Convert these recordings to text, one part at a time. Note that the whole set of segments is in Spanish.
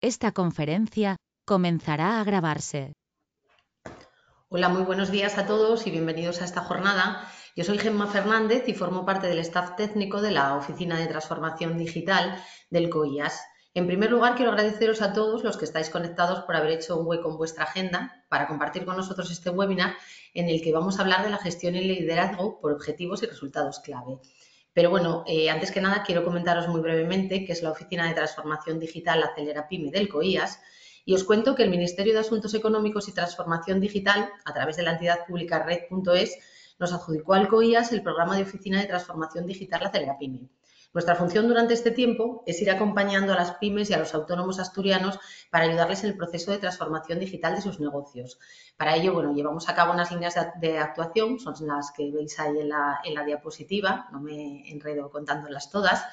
Esta conferencia comenzará a grabarse. Hola, muy buenos días a todos y bienvenidos a esta jornada. Yo soy Gemma Fernández y formo parte del staff técnico de la Oficina de Transformación Digital del COIAS. En primer lugar, quiero agradeceros a todos los que estáis conectados por haber hecho un hueco en vuestra agenda para compartir con nosotros este webinar en el que vamos a hablar de la gestión y liderazgo por objetivos y resultados clave. Pero bueno, eh, antes que nada quiero comentaros muy brevemente que es la Oficina de Transformación Digital Acelera PyME del COIAS y os cuento que el Ministerio de Asuntos Económicos y Transformación Digital, a través de la entidad pública red.es, nos adjudicó al COIAS el programa de Oficina de Transformación Digital Acelera PyME. Nuestra función durante este tiempo es ir acompañando a las pymes y a los autónomos asturianos para ayudarles en el proceso de transformación digital de sus negocios. Para ello, bueno, llevamos a cabo unas líneas de, actuación, son las que veis ahí en la, en la diapositiva, no me enredo contándolas todas.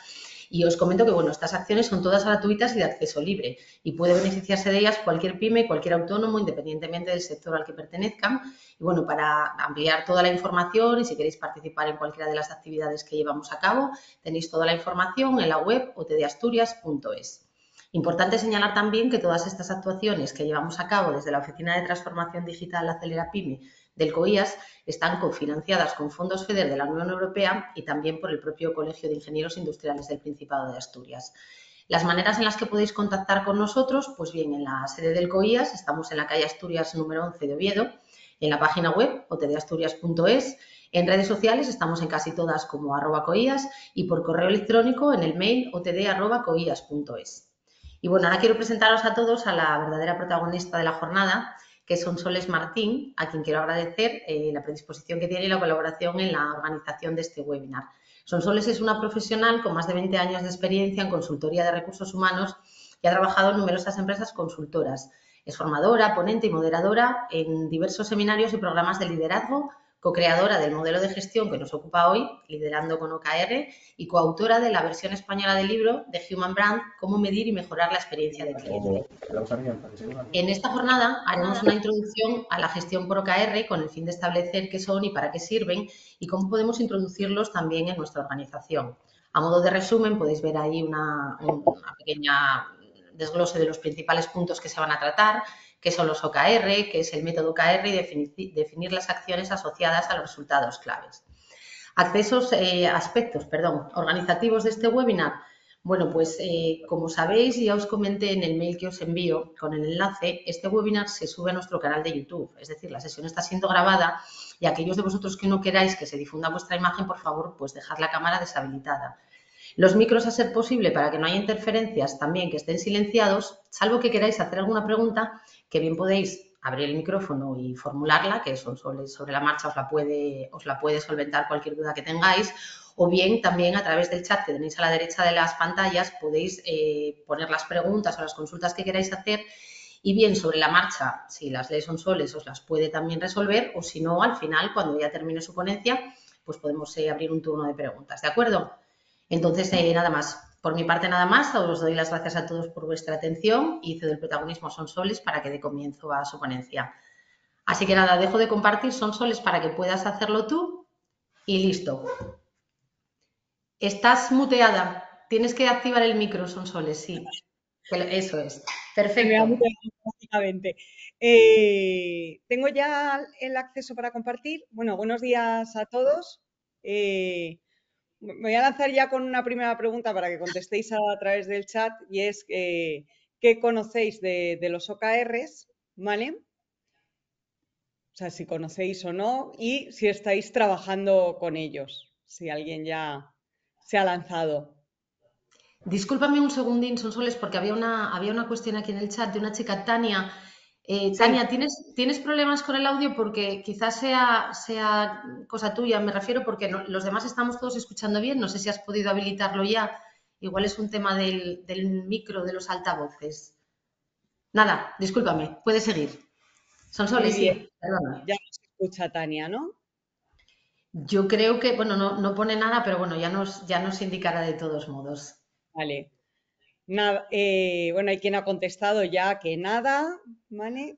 Y os comento que, bueno, estas acciones son todas gratuitas y de acceso libre y puede beneficiarse de ellas cualquier pyme, cualquier autónomo, independientemente del sector al que pertenezcan. Y, bueno, para ampliar toda la información y si queréis participar en cualquiera de las actividades que llevamos a cabo, tenéis toda la información en la web otdeasturias.es. Importante señalar también que todas estas actuaciones que llevamos a cabo desde la Oficina de Transformación Digital Acelera PyME del COIAS están cofinanciadas con fondos FEDER de la Unión Europea y también por el propio Colegio de Ingenieros Industriales del Principado de Asturias. Las maneras en las que podéis contactar con nosotros, pues bien, en la sede del COIAS, estamos en la calle Asturias número 11 de Oviedo, en la página web otdasturias.es, en redes sociales estamos en casi todas como arroba y por correo electrónico en el mail otd.coías.es. Y bueno, ahora quiero presentaros a todos a la verdadera protagonista de la jornada, que son Soles Martín, a quien quiero agradecer eh, la predisposición que tiene y la colaboración en la organización de este webinar. Sonsoles es una profesional con más de 20 años de experiencia en consultoría de recursos humanos y ha trabajado en numerosas empresas consultoras. Es formadora, ponente y moderadora en diversos seminarios y programas de liderazgo co-creadora del modelo de gestión que nos ocupa hoy, liderando con OKR, y coautora de la versión española del libro de Human Brand, cómo medir y mejorar la experiencia de cliente. En esta jornada haremos una introducción a la gestión por OKR con el fin de establecer qué son y para qué sirven y cómo podemos introducirlos también en nuestra organización. A modo de resumen, podéis ver ahí una, una pequeña desglose de los principales puntos que se van a tratar, que son los OKR, que es el método OKR y definir, las acciones asociadas a los resultados claves. Accesos, eh, aspectos, perdón, organizativos de este webinar. Bueno, pues eh, como sabéis, ya os comenté en el mail que os envío con el enlace, este webinar se sube a nuestro canal de YouTube, es decir, la sesión está siendo grabada y aquellos de vosotros que no queráis que se difunda vuestra imagen, por favor, pues dejad la cámara deshabilitada. Los micros, a ser posible, para que no haya interferencias, también que estén silenciados, salvo que queráis hacer alguna pregunta, que bien podéis abrir el micrófono y formularla, que son sobre, sobre la marcha os la, puede, os la puede solventar cualquier duda que tengáis, o bien también a través del chat que tenéis a la derecha de las pantallas podéis eh, poner las preguntas o las consultas que queráis hacer y bien sobre la marcha, si las leyes son soles, os las puede también resolver o si no, al final, cuando ya termine su ponencia, pues podemos eh, abrir un turno de preguntas, ¿de acuerdo? Entonces, eh, nada más. Por mi parte, nada más. Os doy las gracias a todos por vuestra atención y cedo el protagonismo a Sonsoles para que dé comienzo a su ponencia. Así que nada, dejo de compartir Sonsoles para que puedas hacerlo tú y listo. Estás muteada. Tienes que activar el micro, Sonsoles, sí. Eso es. Perfecto. Eh, tengo ya el acceso para compartir. Bueno, buenos días a todos. Eh, me voy a lanzar ya con una primera pregunta para que contestéis a, través del chat y es eh, ¿qué conocéis de, los OKRs? ¿Vale? O sea, si conocéis o no y si estáis trabajando con ellos, si alguien ya se ha lanzado. Discúlpame un segundín, soles, porque había una, había una cuestión aquí en el chat de una chica, Tania, eh, Tania, ¿tienes, problemas con el audio? Porque quizás sea, cosa tuya, me refiero, porque los demás estamos todos escuchando bien. No sé si has podido habilitarlo ya. Igual es un tema del, micro, de los altavoces. Nada, discúlpame, puedes seguir. Son Ya nos escucha Tania, ¿no? Yo creo que, bueno, no, pone nada, pero bueno, ya nos, ya nos indicará de todos modos. Vale. Eh, bueno, hay quien ha contestado ya que nada, ¿vale?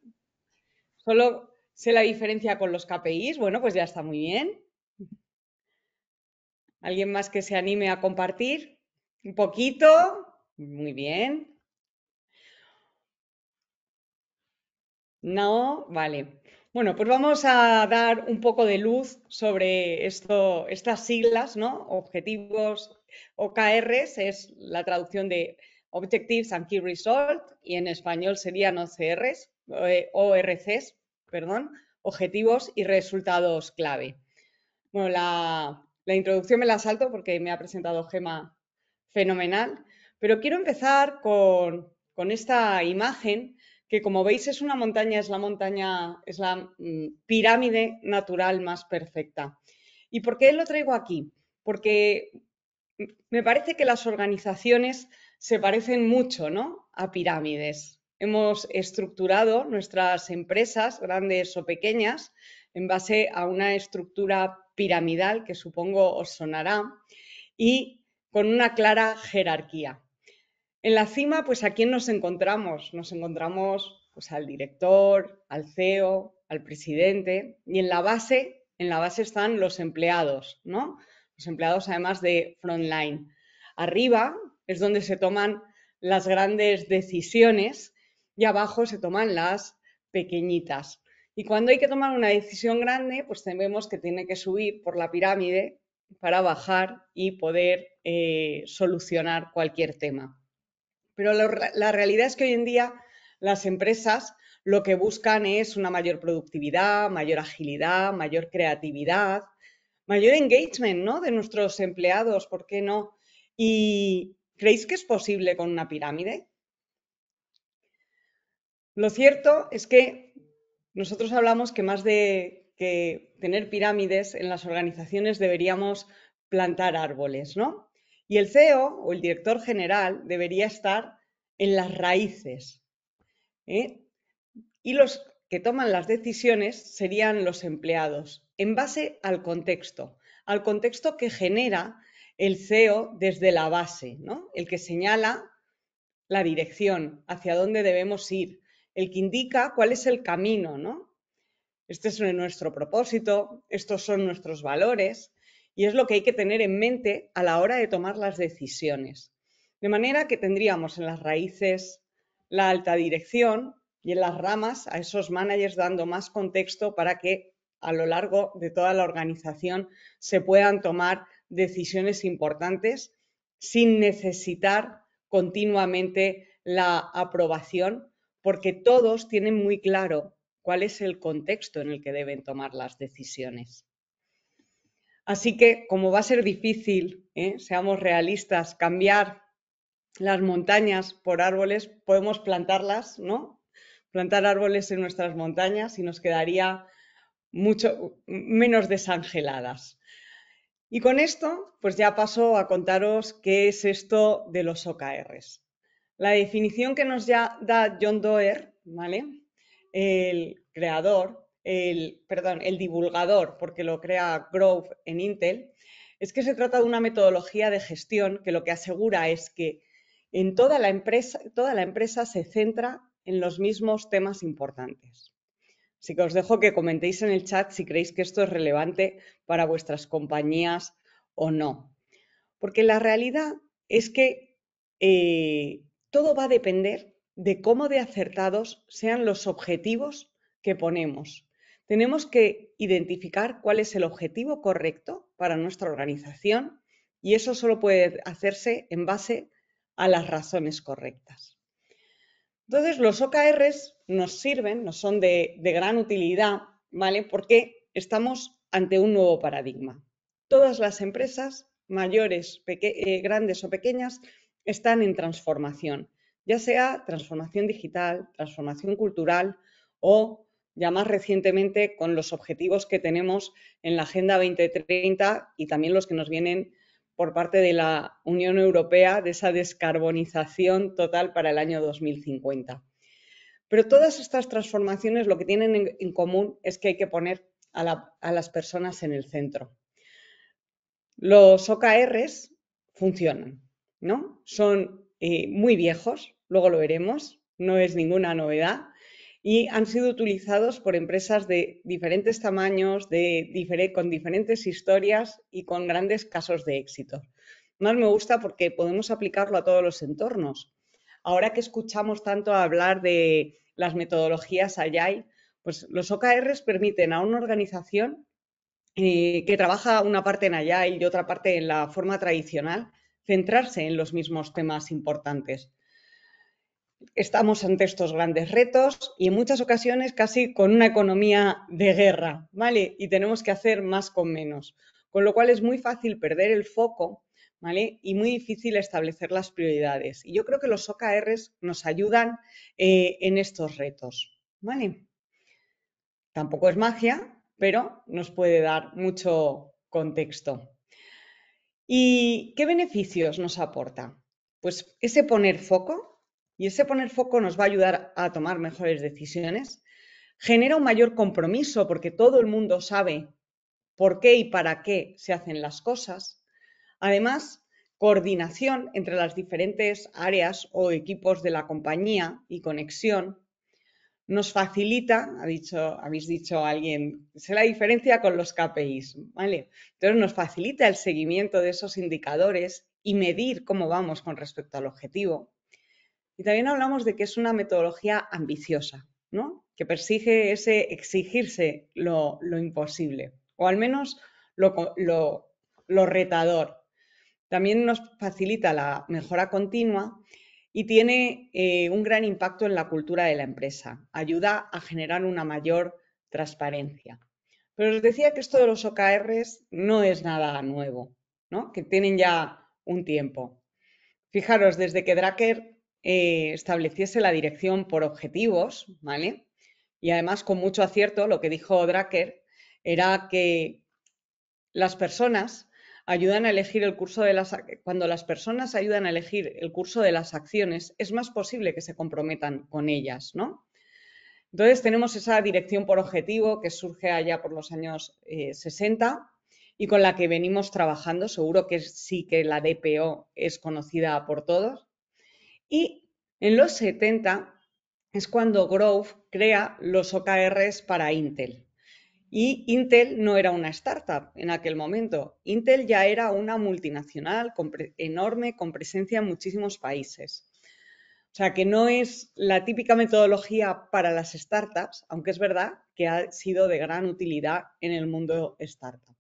Solo sé la diferencia con los KPIs, bueno, pues ya está muy bien. ¿Alguien más que se anime a compartir? Un poquito, muy bien. No, vale. Bueno, pues vamos a dar un poco de luz sobre esto, estas siglas, ¿no? Objetivos OKRs es la traducción de Objectives and Key Results, y en español serían ORCs, eh, perdón, objetivos y resultados clave. Bueno, la, introducción me la salto porque me ha presentado Gema fenomenal, pero quiero empezar con, esta imagen que como veis es una montaña, es la montaña, es la mm, pirámide natural más perfecta. ¿Y por qué lo traigo aquí? Porque mm, me parece que las organizaciones se parecen mucho ¿no? a pirámides. Hemos estructurado nuestras empresas, grandes o pequeñas, en base a una estructura piramidal que supongo os sonará y con una clara jerarquía. En la cima, pues a quién nos encontramos? Nos encontramos pues, al director, al CEO, al presidente y en la base, en la base están los empleados, ¿no? Los empleados además de frontline. Arriba, es donde se toman las grandes decisiones y abajo se toman las pequeñitas. Y cuando hay que tomar una decisión grande, pues vemos que tiene que subir por la pirámide para bajar y poder eh, solucionar cualquier tema. Pero la realidad es que hoy en día las empresas lo que buscan es una mayor productividad, mayor agilidad, mayor creatividad, mayor engagement de nuestros empleados, ¿por qué no? Y, ¿Creéis que es posible con una pirámide? Lo cierto es que nosotros hablamos que más de que tener pirámides en las organizaciones deberíamos plantar árboles, ¿no? Y el CEO o el director general debería estar en las raíces. ¿eh? Y los que toman las decisiones serían los empleados, en base al contexto, al contexto que genera el CEO desde la base, ¿no? El que señala la dirección, hacia dónde debemos ir, el que indica cuál es el camino, ¿no? Este es nuestro propósito, estos son nuestros valores y es lo que hay que tener en mente a la hora de tomar las decisiones. De manera que tendríamos en las raíces la alta dirección y en las ramas a esos managers dando más contexto para que a lo largo de toda la organización se puedan tomar decisiones importantes sin necesitar continuamente la aprobación, porque todos tienen muy claro cuál es el contexto en el que deben tomar las decisiones. Así que, como va a ser difícil, ¿eh? seamos realistas, cambiar las montañas por árboles, podemos plantarlas, ¿no? Plantar árboles en nuestras montañas y nos quedaría mucho menos desangeladas. Y con esto, pues ya paso a contaros qué es esto de los OKRs. La definición que nos da John Doer, ¿vale? El creador, el, perdón, el divulgador, porque lo crea Grove en Intel, es que se trata de una metodología de gestión que lo que asegura es que en toda la empresa, toda la empresa se centra en los mismos temas importantes. Así que os dejo que comentéis en el chat si creéis que esto es relevante para vuestras compañías o no. Porque la realidad es que eh, todo va a depender de cómo de acertados sean los objetivos que ponemos. Tenemos que identificar cuál es el objetivo correcto para nuestra organización y eso solo puede hacerse en base a las razones correctas. Entonces, los OKRs nos sirven, nos son de, gran utilidad, ¿vale? Porque estamos ante un nuevo paradigma. Todas las empresas, mayores, eh, grandes o pequeñas, están en transformación, ya sea transformación digital, transformación cultural o ya más recientemente con los objetivos que tenemos en la Agenda 2030 y también los que nos vienen por parte de la Unión Europea de esa descarbonización total para el año 2050. Pero todas estas transformaciones lo que tienen en, común es que hay que poner a, las personas en el centro. Los OKRs funcionan, ¿no? Son eh, muy viejos, luego lo veremos, no es ninguna novedad, y han sido utilizados por empresas de diferentes tamaños, con diferentes historias y con grandes casos de éxito. Más me gusta porque podemos aplicarlo a todos los entornos. Ahora que escuchamos tanto hablar de las metodologías Agile, pues los OKRs permiten a una organización eh, que trabaja una parte en Agile y otra parte en la forma tradicional centrarse en los mismos temas importantes estamos ante estos grandes retos y en muchas ocasiones casi con una economía de guerra, ¿vale? Y tenemos que hacer más con menos, con lo cual es muy fácil perder el foco, ¿vale? Y muy difícil establecer las prioridades. Y yo creo que los OKRs nos ayudan eh, en estos retos, ¿vale? Tampoco es magia, pero nos puede dar mucho contexto. ¿Y qué beneficios nos aporta? Pues ese poner foco, y ese poner foco nos va a ayudar a tomar mejores decisiones, genera un mayor compromiso porque todo el mundo sabe por qué y para qué se hacen las cosas. Además, coordinación entre las diferentes áreas o equipos de la compañía y conexión. Nos facilita, ha dicho, habéis dicho alguien, sé la diferencia con los KPIs, ¿vale? Entonces nos facilita el seguimiento de esos indicadores y medir cómo vamos con respecto al objetivo. Y también hablamos de que es una metodología ambiciosa, que persigue ese exigirse lo, imposible, o al menos lo, retador. También nos facilita la mejora continua y tiene eh, un gran impacto en la cultura de la empresa. Ayuda a generar una mayor transparencia. Pero os decía que esto de los OKRs no es nada nuevo, ¿no? que tienen ya un tiempo. Fijaros, desde que Dracker eh, estableciese la dirección por objetivos, ¿vale? Y además, con mucho acierto, lo que dijo Dracker era que las personas ayudan a elegir el curso de las cuando las personas ayudan a elegir el curso de las acciones, es más posible que se comprometan con ellas, ¿no? Entonces tenemos esa dirección por objetivo que surge allá por los años 60 eh, y con la que venimos trabajando. Seguro que sí que la DPO es conocida por todos. Y en los 70 es cuando Grove crea los OKRs para Intel. Y Intel no era una startup en aquel momento. Intel ya era una multinacional enorme, con presencia en muchísimos países. O sea, que no es la típica metodología para las startups, aunque es verdad que ha sido de gran utilidad en el mundo startup.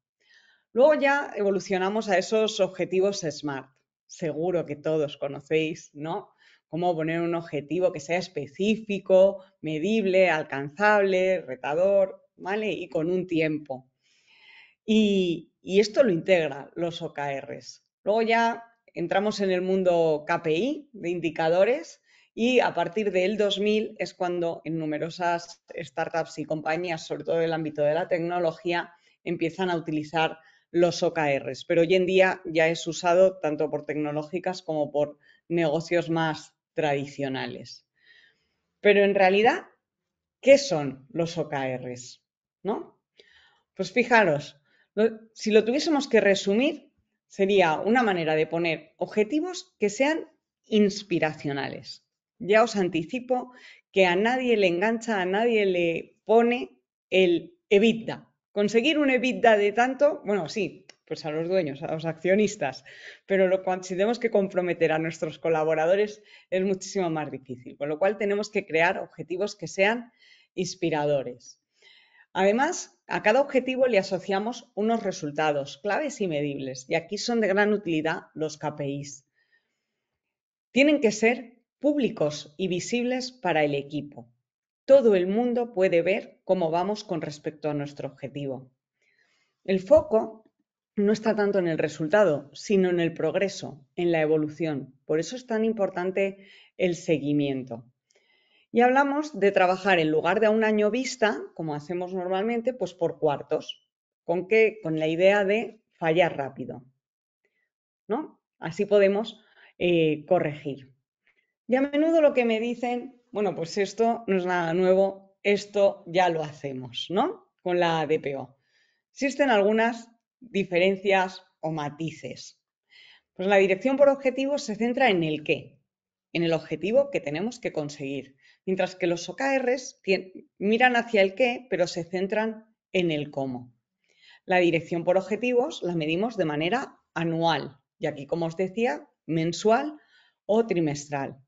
Luego ya evolucionamos a esos objetivos SMART. Seguro que todos conocéis, ¿no? cómo poner un objetivo que sea específico, medible, alcanzable, retador, ¿vale? Y con un tiempo. Y, esto lo integra los OKRs. Luego ya entramos en el mundo KPI de indicadores y a partir del 2000 es cuando en numerosas startups y compañías, sobre todo el ámbito de la tecnología, empiezan a utilizar los OKRs. Pero hoy en día ya es usado tanto por tecnológicas como por negocios más tradicionales. Pero en realidad, ¿qué son los OKRs? ¿No? Pues fijaros, si lo tuviésemos que resumir, sería una manera de poner objetivos que sean inspiracionales. Ya os anticipo que a nadie le engancha, a nadie le pone el EBITDA. Conseguir un EBITDA de tanto, bueno, sí, pues a los dueños, a los accionistas, pero lo cuando, si tenemos que comprometer a nuestros colaboradores es muchísimo más difícil, con lo cual tenemos que crear objetivos que sean inspiradores. Además, a cada objetivo le asociamos unos resultados claves y medibles, y aquí son de gran utilidad los KPIs. Tienen que ser públicos y visibles para el equipo. Todo el mundo puede ver cómo vamos con respecto a nuestro objetivo. El foco no está tanto en el resultado, sino en el progreso, en la evolución. Por eso es tan importante el seguimiento. Y hablamos de trabajar en lugar de a un año vista, como hacemos normalmente, pues por cuartos. ¿Con qué? Con la idea de fallar rápido. ¿No? Así podemos eh, corregir. Y a menudo lo que me dicen, bueno, pues esto no es nada nuevo, esto ya lo hacemos, ¿no? Con la DPO. Existen algunas diferencias o matices? Pues la dirección por objetivos se centra en el qué, en el objetivo que tenemos que conseguir, mientras que los OKRs miran hacia el qué, pero se centran en el cómo. La dirección por objetivos la medimos de manera anual y aquí, como os decía, mensual o trimestral.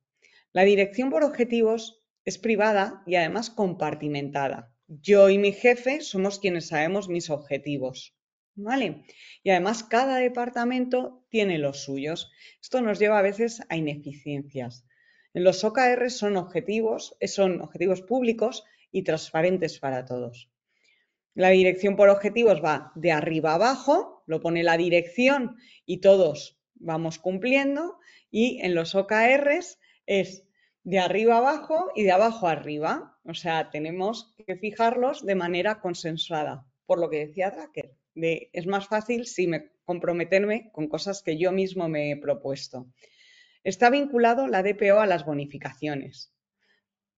La dirección por objetivos es privada y además compartimentada. Yo y mi jefe somos quienes sabemos mis objetivos. ¿Vale? Y además cada departamento tiene los suyos. Esto nos lleva a veces a ineficiencias. En Los OKR son objetivos, son objetivos públicos y transparentes para todos. La dirección por objetivos va de arriba abajo, lo pone la dirección y todos vamos cumpliendo. Y en los OKR es de arriba abajo y de abajo arriba. O sea, tenemos que fijarlos de manera consensuada, por lo que decía Tracker es más fácil si me comprometerme con cosas que yo mismo me he propuesto. Está vinculado la DPO a las bonificaciones.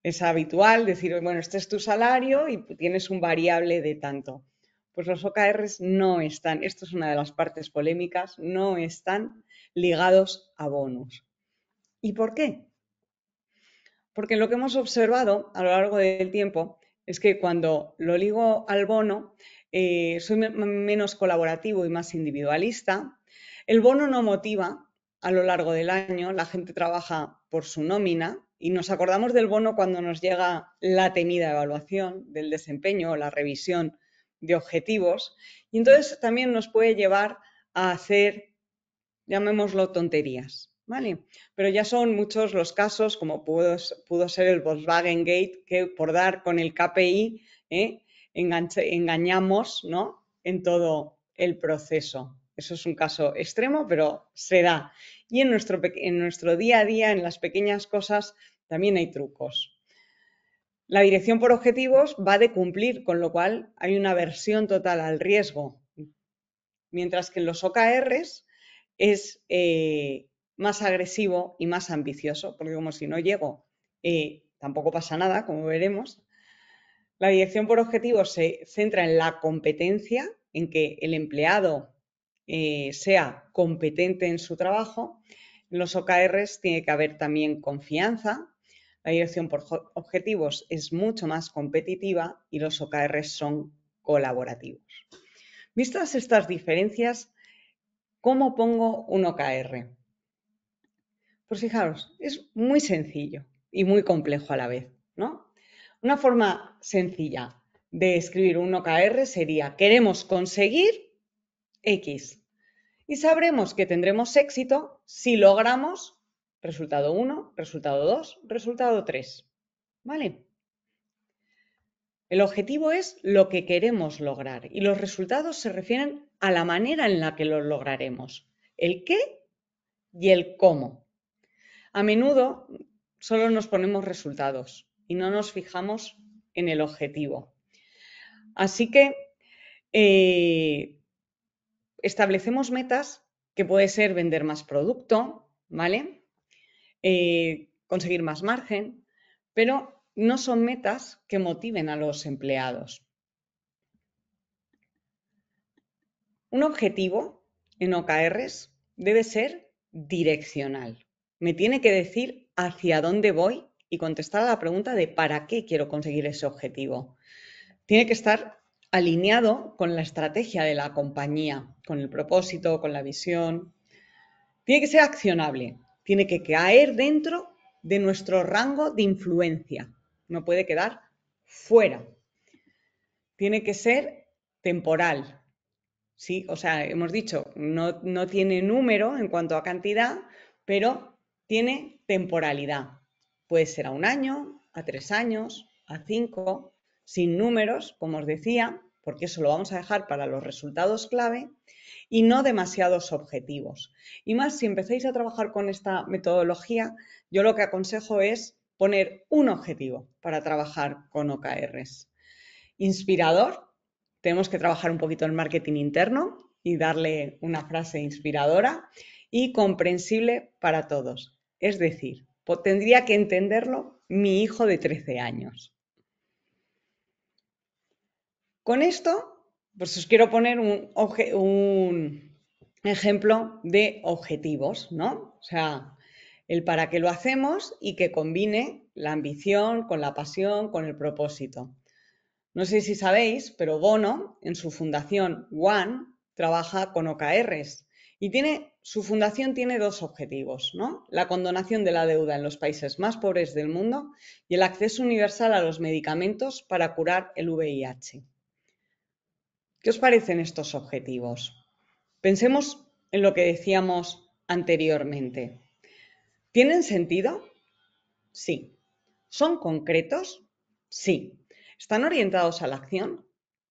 Es habitual decir, bueno, este es tu salario y tienes un variable de tanto. Pues los OKRs no están, esto es una de las partes polémicas, no están ligados a bonos. ¿Y por qué? Porque lo que hemos observado a lo largo del tiempo es que cuando lo ligo al bono, eh, soy menos colaborativo y más individualista. El bono no motiva a lo largo del año, la gente trabaja por su nómina y nos acordamos del bono cuando nos llega la tenida evaluación del desempeño o la revisión de objetivos. Y entonces también nos puede llevar a hacer, llamémoslo, tonterías. ¿Vale? Pero ya son muchos los casos, como pudo, ser el Volkswagen Gate, que por dar con el KPI ¿eh? engañamos ¿no? en todo el proceso. Eso es un caso extremo, pero se da. Y en nuestro, en nuestro día a día, en las pequeñas cosas, también hay trucos. La dirección por objetivos va de cumplir, con lo cual hay una versión total al riesgo. Mientras que en los OKRs es eh, más agresivo y más ambicioso, porque como si no llego, eh, tampoco pasa nada, como veremos, la dirección por objetivos se centra en la competencia, en que el empleado eh, sea competente en su trabajo. En los OKRs tiene que haber también confianza. La dirección por objetivos es mucho más competitiva y los OKRs son colaborativos. Vistas estas diferencias, ¿cómo pongo un OKR? Pues fijaros, es muy sencillo y muy complejo a la vez. Una forma sencilla de escribir un OKR sería, queremos conseguir X. Y sabremos que tendremos éxito si logramos resultado 1, resultado 2, resultado 3. ¿Vale? El objetivo es lo que queremos lograr y los resultados se refieren a la manera en la que los lograremos, el qué y el cómo. A menudo solo nos ponemos resultados y no nos fijamos en el objetivo. Así que eh, establecemos metas que puede ser vender más producto, ¿vale? Eh, conseguir más margen, pero no son metas que motiven a los empleados. Un objetivo en OKRs debe ser direccional. Me tiene que decir hacia dónde voy y contestar a la pregunta de para qué quiero conseguir ese objetivo. Tiene que estar alineado con la estrategia de la compañía, con el propósito, con la visión. Tiene que ser accionable, tiene que caer dentro de nuestro rango de influencia, no puede quedar fuera. Tiene que ser temporal, ¿sí? O sea, hemos dicho, no, no, tiene número en cuanto a cantidad, pero tiene temporalidad. Puede ser a un año, a tres años, a cinco, sin números, como os decía, porque eso lo vamos a dejar para los resultados clave y no demasiados objetivos. Y más, si empezáis a trabajar con esta metodología, yo lo que aconsejo es poner un objetivo para trabajar con OKRs. Inspirador, tenemos que trabajar un poquito el marketing interno y darle una frase inspiradora y comprensible para todos. Es decir, tendría que entenderlo mi hijo de 13 años. Con esto, pues os quiero poner un, ejemplo de objetivos, ¿no? O sea, el para qué lo hacemos y que combine la ambición con la pasión, con el propósito. No sé si sabéis, pero Bono, en su fundación One, trabaja con OKRs, y tiene, su fundación tiene dos objetivos, ¿no? La condonación de la deuda en los países más pobres del mundo y el acceso universal a los medicamentos para curar el VIH. ¿Qué os parecen estos objetivos? Pensemos en lo que decíamos anteriormente. ¿Tienen sentido? Sí. ¿Son concretos? Sí. ¿Están orientados a la acción?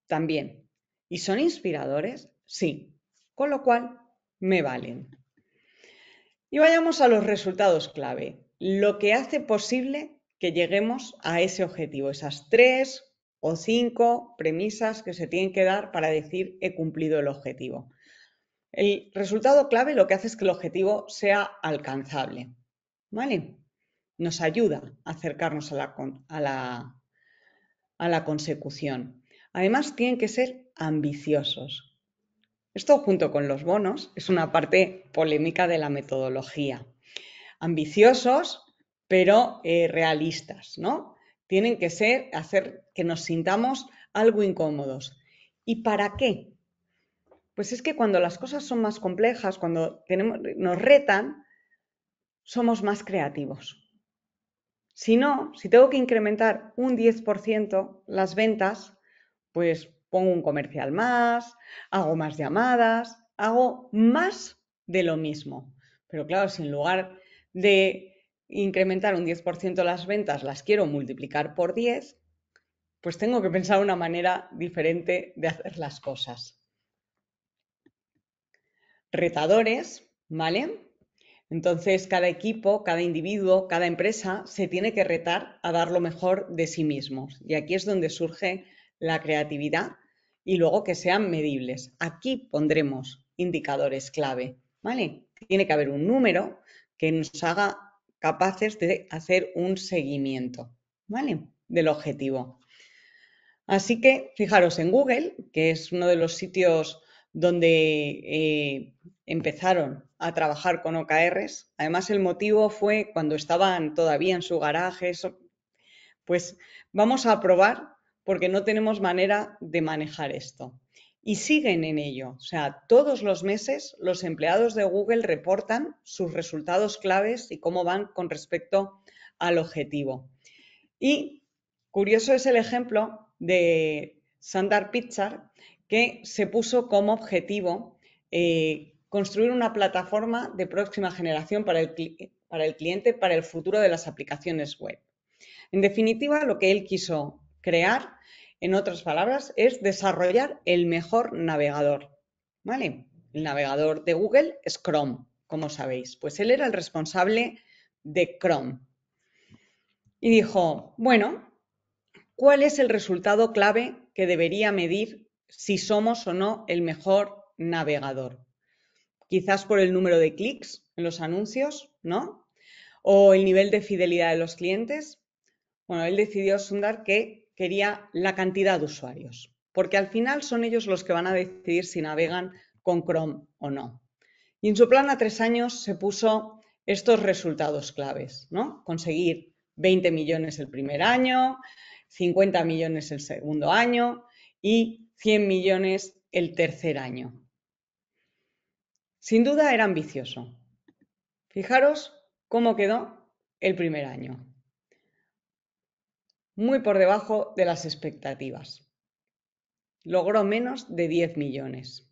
También. ¿Y son inspiradores? Sí. Con lo cual, me valen. Y vayamos a los resultados clave, lo que hace posible que lleguemos a ese objetivo, esas tres o cinco premisas que se tienen que dar para decir he cumplido el objetivo. El resultado clave lo que hace es que el objetivo sea alcanzable, ¿vale? Nos ayuda a acercarnos a la, a la, a la consecución. Además, tienen que ser ambiciosos. Esto junto con los bonos es una parte polémica de la metodología. Ambiciosos, pero eh, realistas, ¿no? Tienen que ser, hacer que nos sintamos algo incómodos. ¿Y para qué? Pues es que cuando las cosas son más complejas, cuando nos retan, somos más creativos. Si no, si tengo que incrementar un 10% las ventas, pues pongo un comercial más, hago más llamadas, hago más de lo mismo. Pero claro, si en lugar de incrementar un 10% las ventas las quiero multiplicar por 10, pues tengo que pensar una manera diferente de hacer las cosas. Retadores, ¿vale? Entonces, cada equipo, cada individuo, cada empresa se tiene que retar a dar lo mejor de sí mismos. Y aquí es donde surge la creatividad y luego que sean medibles. Aquí pondremos indicadores clave, ¿vale? Tiene que haber un número que nos haga capaces de hacer un seguimiento, ¿vale? Del objetivo. Así que fijaros en Google, que es uno de los sitios donde eh, empezaron a trabajar con OKRs. Además, el motivo fue cuando estaban todavía en su garaje, pues vamos a probar porque no tenemos manera de manejar esto. Y siguen en ello. O sea, todos los meses los empleados de Google reportan sus resultados claves y cómo van con respecto al objetivo. Y curioso es el ejemplo de Sandar Pichar, que se puso como objetivo eh, construir una plataforma de próxima generación para el cliente, para el futuro de las aplicaciones web. En definitiva, lo que él quiso crear, en otras palabras, es desarrollar el mejor navegador. ¿Vale? El navegador de Google es Chrome, como sabéis. Pues él era el responsable de Chrome. Y dijo, bueno, ¿cuál es el resultado clave que debería medir si somos o no el mejor navegador? Quizás por el número de clics en los anuncios, ¿no? O el nivel de fidelidad de los clientes. Bueno, él decidió, Sundar, que quería la cantidad de usuarios, porque al final son ellos los que van a decidir si navegan con Chrome o no. Y en su plan a tres años se puso estos resultados claves, ¿no? Conseguir 20 millones el primer año, 50 millones el segundo año y 100 millones el tercer año. Sin duda era ambicioso. Fijaros cómo quedó el primer año muy por debajo de las expectativas. Logró menos de 10 millones.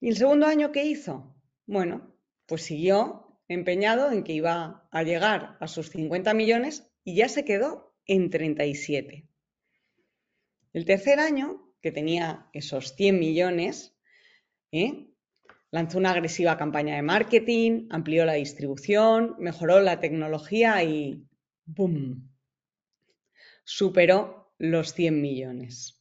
¿Y el segundo año qué hizo? Bueno, pues siguió empeñado en que iba a llegar a sus 50 millones y ya se quedó en 37. El tercer año, que tenía esos 100 millones, ¿eh? lanzó una agresiva campaña de marketing, amplió la distribución, mejoró la tecnología y ¡boom! superó los 100 millones.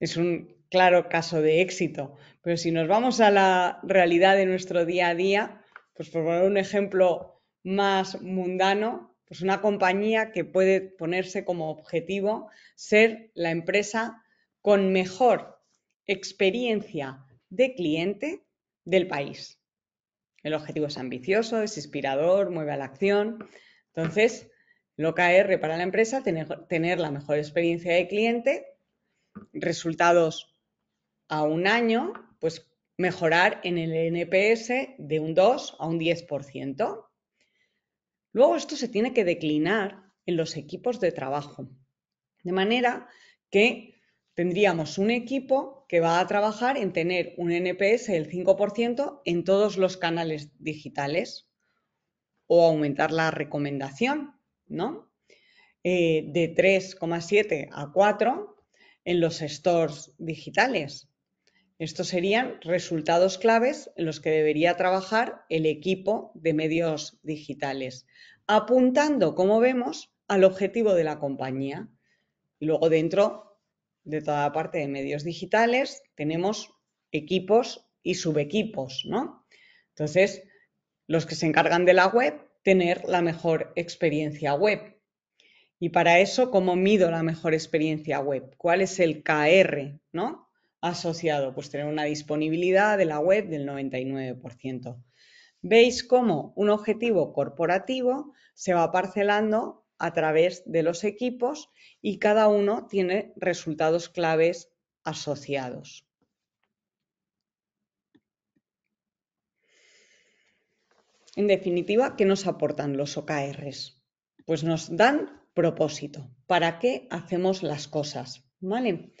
Es un claro caso de éxito, pero si nos vamos a la realidad de nuestro día a día, pues por poner un ejemplo más mundano, pues una compañía que puede ponerse como objetivo ser la empresa con mejor experiencia de cliente del país. El objetivo es ambicioso, es inspirador, mueve a la acción. Entonces, que OKR para la empresa, tener, tener la mejor experiencia de cliente, resultados a un año, pues mejorar en el NPS de un 2 a un 10%. Luego esto se tiene que declinar en los equipos de trabajo, de manera que tendríamos un equipo que va a trabajar en tener un NPS del 5% en todos los canales digitales o aumentar la recomendación. ¿no? Eh, de 3,7 a 4 en los stores digitales. Estos serían resultados claves en los que debería trabajar el equipo de medios digitales, apuntando, como vemos, al objetivo de la compañía. Y luego dentro de toda la parte de medios digitales tenemos equipos y subequipos, Entonces, los que se encargan de la web tener la mejor experiencia web. Y para eso, ¿cómo mido la mejor experiencia web? ¿Cuál es el KR ¿no? asociado? Pues tener una disponibilidad de la web del 99%. Veis cómo un objetivo corporativo se va parcelando a través de los equipos y cada uno tiene resultados claves asociados. En definitiva, ¿qué nos aportan los OKRs? Pues nos dan propósito, para qué hacemos las cosas, ¿vale?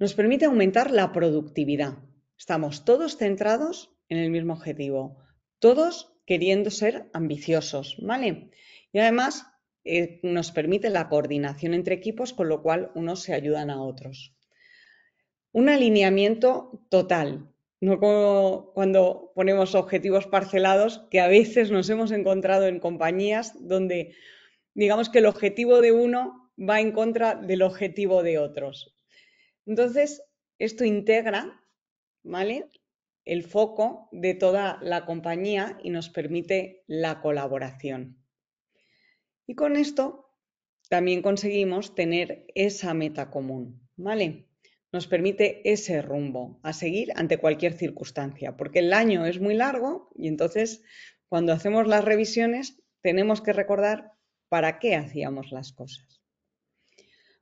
Nos permite aumentar la productividad. Estamos todos centrados en el mismo objetivo, todos queriendo ser ambiciosos, ¿vale? Y además eh, nos permite la coordinación entre equipos, con lo cual unos se ayudan a otros. Un alineamiento total, no como cuando ponemos objetivos parcelados, que a veces nos hemos encontrado en compañías donde digamos que el objetivo de uno va en contra del objetivo de otros. Entonces, esto integra, ¿vale? El foco de toda la compañía y nos permite la colaboración. Y con esto también conseguimos tener esa meta común, ¿vale? nos permite ese rumbo a seguir ante cualquier circunstancia, porque el año es muy largo y entonces cuando hacemos las revisiones tenemos que recordar para qué hacíamos las cosas.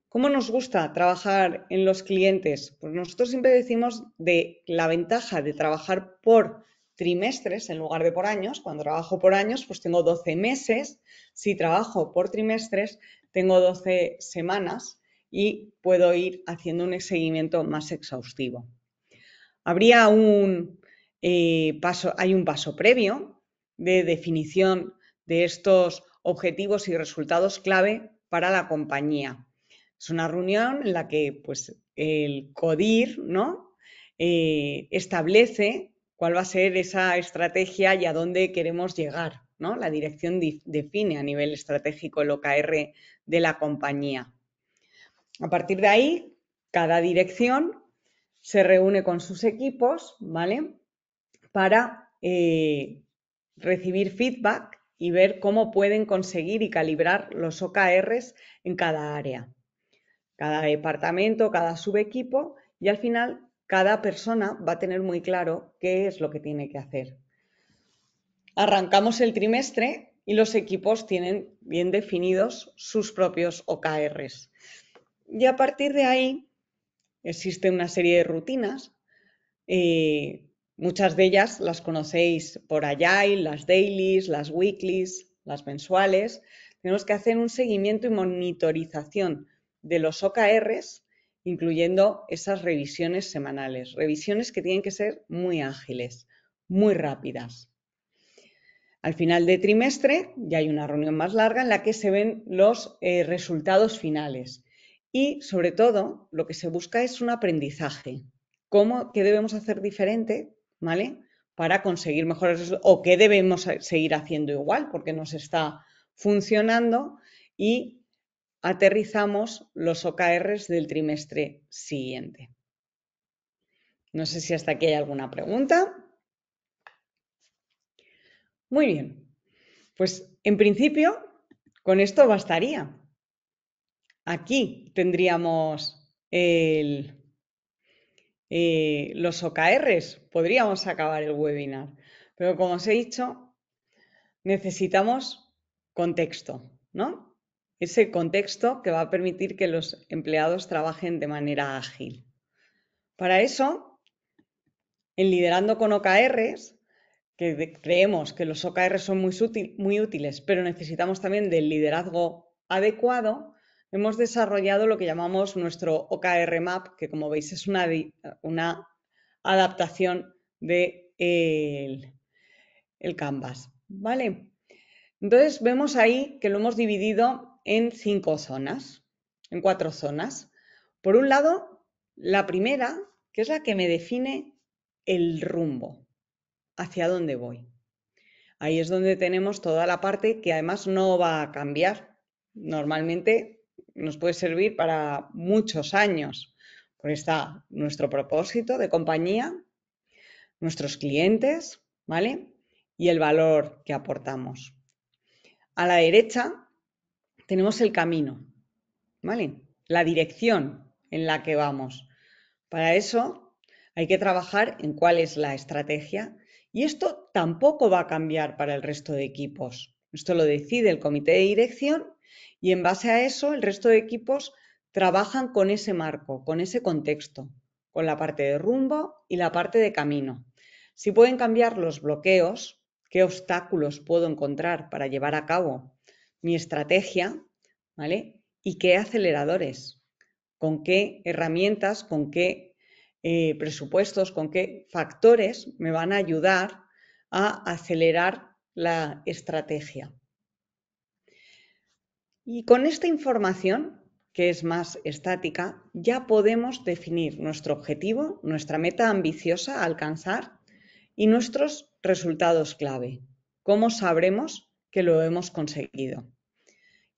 ¿Cómo nos gusta trabajar en los clientes? Pues nosotros siempre decimos de la ventaja de trabajar por trimestres en lugar de por años. Cuando trabajo por años, pues tengo 12 meses. Si trabajo por trimestres, tengo 12 semanas y puedo ir haciendo un seguimiento más exhaustivo. Habría un eh, paso, hay un paso previo de definición de estos objetivos y resultados clave para la compañía. Es una reunión en la que pues, el CODIR ¿no? Eh, establece cuál va a ser esa estrategia y a dónde queremos llegar. ¿no? La dirección define a nivel estratégico el OKR de la compañía. A partir de ahí, cada dirección se reúne con sus equipos, ¿vale? Para eh, recibir feedback y ver cómo pueden conseguir y calibrar los OKRs en cada área, cada departamento, cada subequipo y al final cada persona va a tener muy claro qué es lo que tiene que hacer. Arrancamos el trimestre y los equipos tienen bien definidos sus propios OKRs. Y a partir de ahí existe una serie de rutinas. Eh, muchas de ellas las conocéis por allá, las dailies, las weeklies, las mensuales. Tenemos que hacer un seguimiento y monitorización de los OKRs, incluyendo esas revisiones semanales, revisiones que tienen que ser muy ágiles, muy rápidas. Al final de trimestre ya hay una reunión más larga en la que se ven los eh, resultados finales y sobre todo, lo que se busca es un aprendizaje. ¿Cómo, ¿Qué debemos hacer diferente? ¿Vale? Para conseguir mejores resultados. O qué debemos seguir haciendo igual, porque nos está funcionando. Y aterrizamos los OKRs del trimestre siguiente. No sé si hasta aquí hay alguna pregunta. Muy bien. Pues en principio, con esto bastaría. Aquí tendríamos el, eh, los OKRs. Podríamos acabar el webinar. Pero como os he dicho, necesitamos contexto, ¿no? Ese contexto que va a permitir que los empleados trabajen de manera ágil. Para eso, en Liderando con OKRs, que creemos que los OKRs son muy útiles, pero necesitamos también del liderazgo adecuado, hemos desarrollado lo que llamamos nuestro OKR Map, que como veis es una, una adaptación de el, Canvas. ¿Vale? Entonces vemos ahí que lo hemos dividido en cinco zonas, en cuatro zonas. Por un lado, la primera, que es la que me define el rumbo, hacia dónde voy. Ahí es donde tenemos toda la parte que además no va a cambiar. Normalmente nos puede servir para muchos años. Porque está nuestro propósito de compañía, nuestros clientes, ¿vale? Y el valor que aportamos. A la derecha tenemos el camino, ¿vale? La dirección en la que vamos. Para eso hay que trabajar en cuál es la estrategia y esto tampoco va a cambiar para el resto de equipos. Esto lo decide el comité de dirección y en base a eso, el resto de equipos trabajan con ese marco, con ese contexto, con la parte de rumbo y la parte de camino. Si pueden cambiar los bloqueos, qué obstáculos puedo encontrar para llevar a cabo mi estrategia, ¿vale? Y qué aceleradores, con qué herramientas, con qué eh, presupuestos, con qué factores me van a ayudar a acelerar la estrategia. Y con esta información, que es más estática, ya podemos definir nuestro objetivo, nuestra meta ambiciosa a alcanzar y nuestros resultados clave. ¿Cómo sabremos que lo hemos conseguido?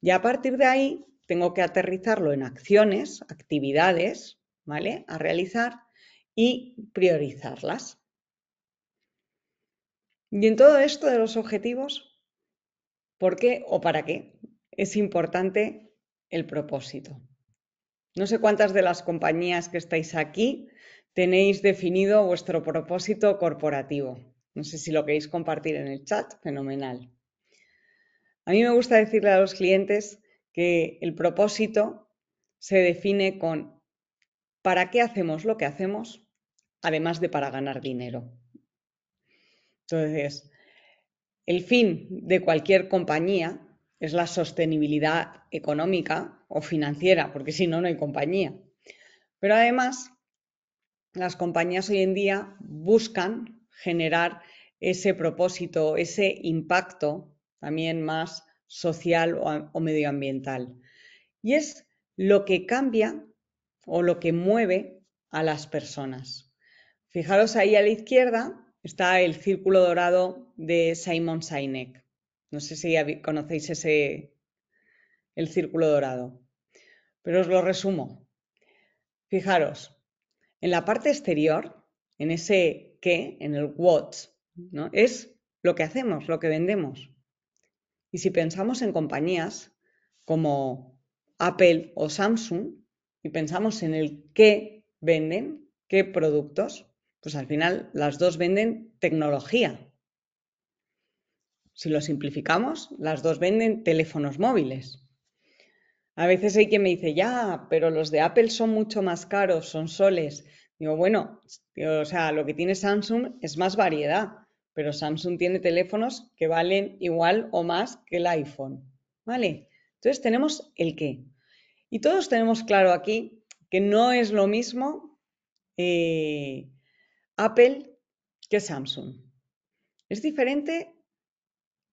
Y a partir de ahí tengo que aterrizarlo en acciones, actividades, ¿vale? A realizar y priorizarlas. Y en todo esto de los objetivos, ¿por qué o para qué es importante el propósito. No sé cuántas de las compañías que estáis aquí tenéis definido vuestro propósito corporativo. No sé si lo queréis compartir en el chat, fenomenal. A mí me gusta decirle a los clientes que el propósito se define con para qué hacemos lo que hacemos, además de para ganar dinero. Entonces, el fin de cualquier compañía es la sostenibilidad económica o financiera, porque si no, no hay compañía. Pero además, las compañías hoy en día buscan generar ese propósito, ese impacto también más social o, o medioambiental. Y es lo que cambia o lo que mueve a las personas. Fijaros ahí a la izquierda está el círculo dorado de Simon Sinek. No sé si conocéis ese, el círculo dorado, pero os lo resumo. Fijaros, en la parte exterior, en ese qué, en el what, es lo que hacemos, lo que vendemos. Y si pensamos en compañías como Apple o Samsung y pensamos en el qué venden, qué productos, pues al final las dos venden tecnología. Si lo simplificamos, las dos venden teléfonos móviles. A veces hay quien me dice, ya, pero los de Apple son mucho más caros, son soles. Digo, bueno, o sea, lo que tiene Samsung es más variedad, pero Samsung tiene teléfonos que valen igual o más que el iPhone. ¿Vale? Entonces tenemos el qué. Y todos tenemos claro aquí que no es lo mismo eh, Apple que Samsung. Es diferente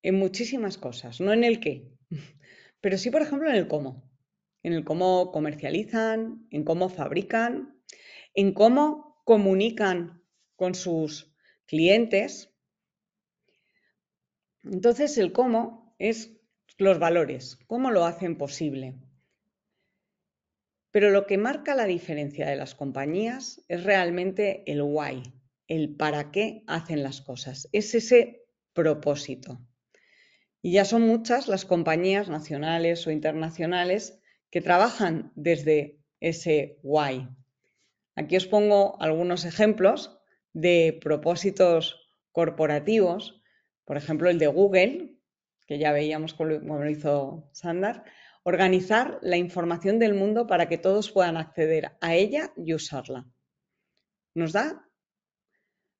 en muchísimas cosas, no en el qué, pero sí, por ejemplo, en el cómo, en el cómo comercializan, en cómo fabrican, en cómo comunican con sus clientes. Entonces, el cómo es los valores, cómo lo hacen posible. Pero lo que marca la diferencia de las compañías es realmente el why, el para qué hacen las cosas, es ese propósito. Y ya son muchas las compañías nacionales o internacionales que trabajan desde ese why. Aquí os pongo algunos ejemplos de propósitos corporativos, por ejemplo el de Google, que ya veíamos cómo lo hizo Sandar, organizar la información del mundo para que todos puedan acceder a ella y usarla. Nos da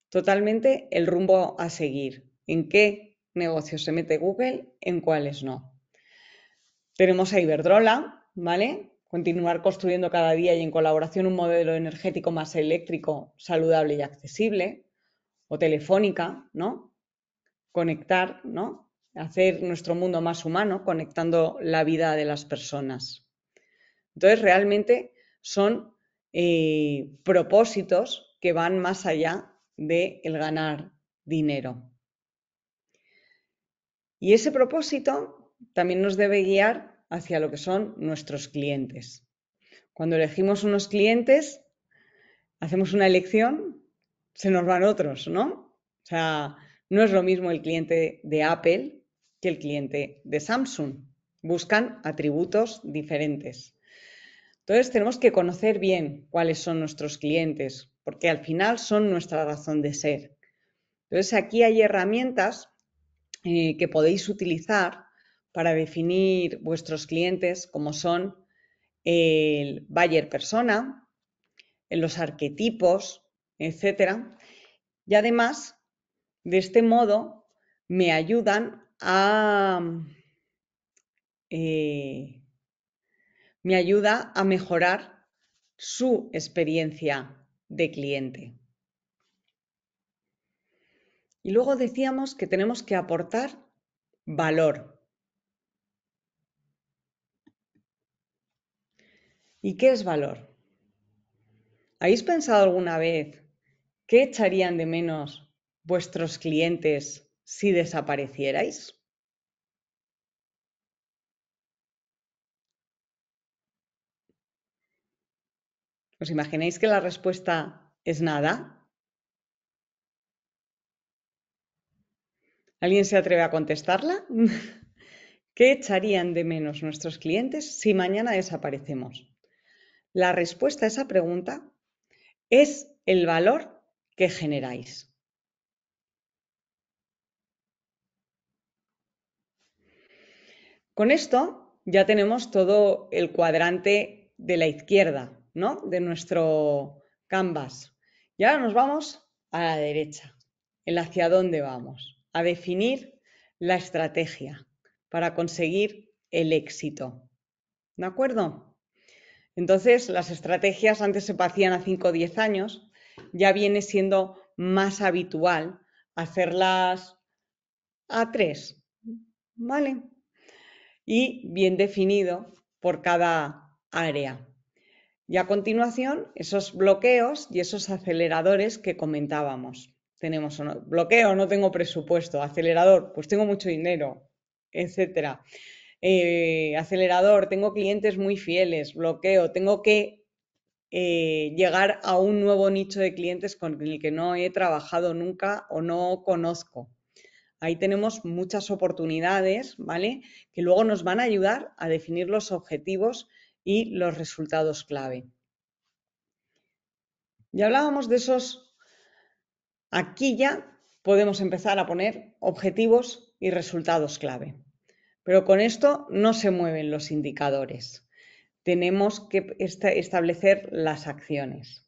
totalmente el rumbo a seguir, en qué negocios se mete Google, en cuáles no. Tenemos a Iberdrola, ¿vale? Continuar construyendo cada día y en colaboración un modelo energético más eléctrico, saludable y accesible. O telefónica, ¿no? Conectar, ¿no? Hacer nuestro mundo más humano, conectando la vida de las personas. Entonces, realmente son eh, propósitos que van más allá de el ganar dinero. Y ese propósito también nos debe guiar hacia lo que son nuestros clientes. Cuando elegimos unos clientes, hacemos una elección, se nos van otros, ¿no? O sea, no es lo mismo el cliente de Apple que el cliente de Samsung. Buscan atributos diferentes. Entonces tenemos que conocer bien cuáles son nuestros clientes, porque al final son nuestra razón de ser. Entonces aquí hay herramientas que podéis utilizar para definir vuestros clientes, como son el buyer persona, los arquetipos, etcétera. Y además, de este modo, me ayudan a. Eh, me ayuda a mejorar su experiencia de cliente. Y luego decíamos que tenemos que aportar valor. ¿Y qué es valor? ¿Habéis pensado alguna vez qué echarían de menos vuestros clientes si desaparecierais? ¿Os imagináis que la respuesta es nada? ¿Alguien se atreve a contestarla? ¿Qué echarían de menos nuestros clientes si mañana desaparecemos? La respuesta a esa pregunta es el valor que generáis. Con esto ya tenemos todo el cuadrante de la izquierda, ¿no? De nuestro canvas. Y ahora nos vamos a la derecha, el hacia dónde vamos a definir la estrategia para conseguir el éxito. ¿De acuerdo? Entonces, las estrategias antes se hacían a 5 o 10 años, ya viene siendo más habitual hacerlas a 3, ¿vale? Y bien definido por cada área. Y a continuación, esos bloqueos y esos aceleradores que comentábamos tenemos o Bloqueo, no tengo presupuesto. Acelerador, pues tengo mucho dinero, etcétera. Eh, acelerador, tengo clientes muy fieles, bloqueo, tengo que eh, llegar a un nuevo nicho de clientes con el que no he trabajado nunca o no conozco. Ahí tenemos muchas oportunidades, ¿vale? Que luego nos van a ayudar a definir los objetivos y los resultados clave. Ya hablábamos de esos Aquí ya podemos empezar a poner objetivos y resultados clave. Pero con esto no se mueven los indicadores. Tenemos que establecer las acciones.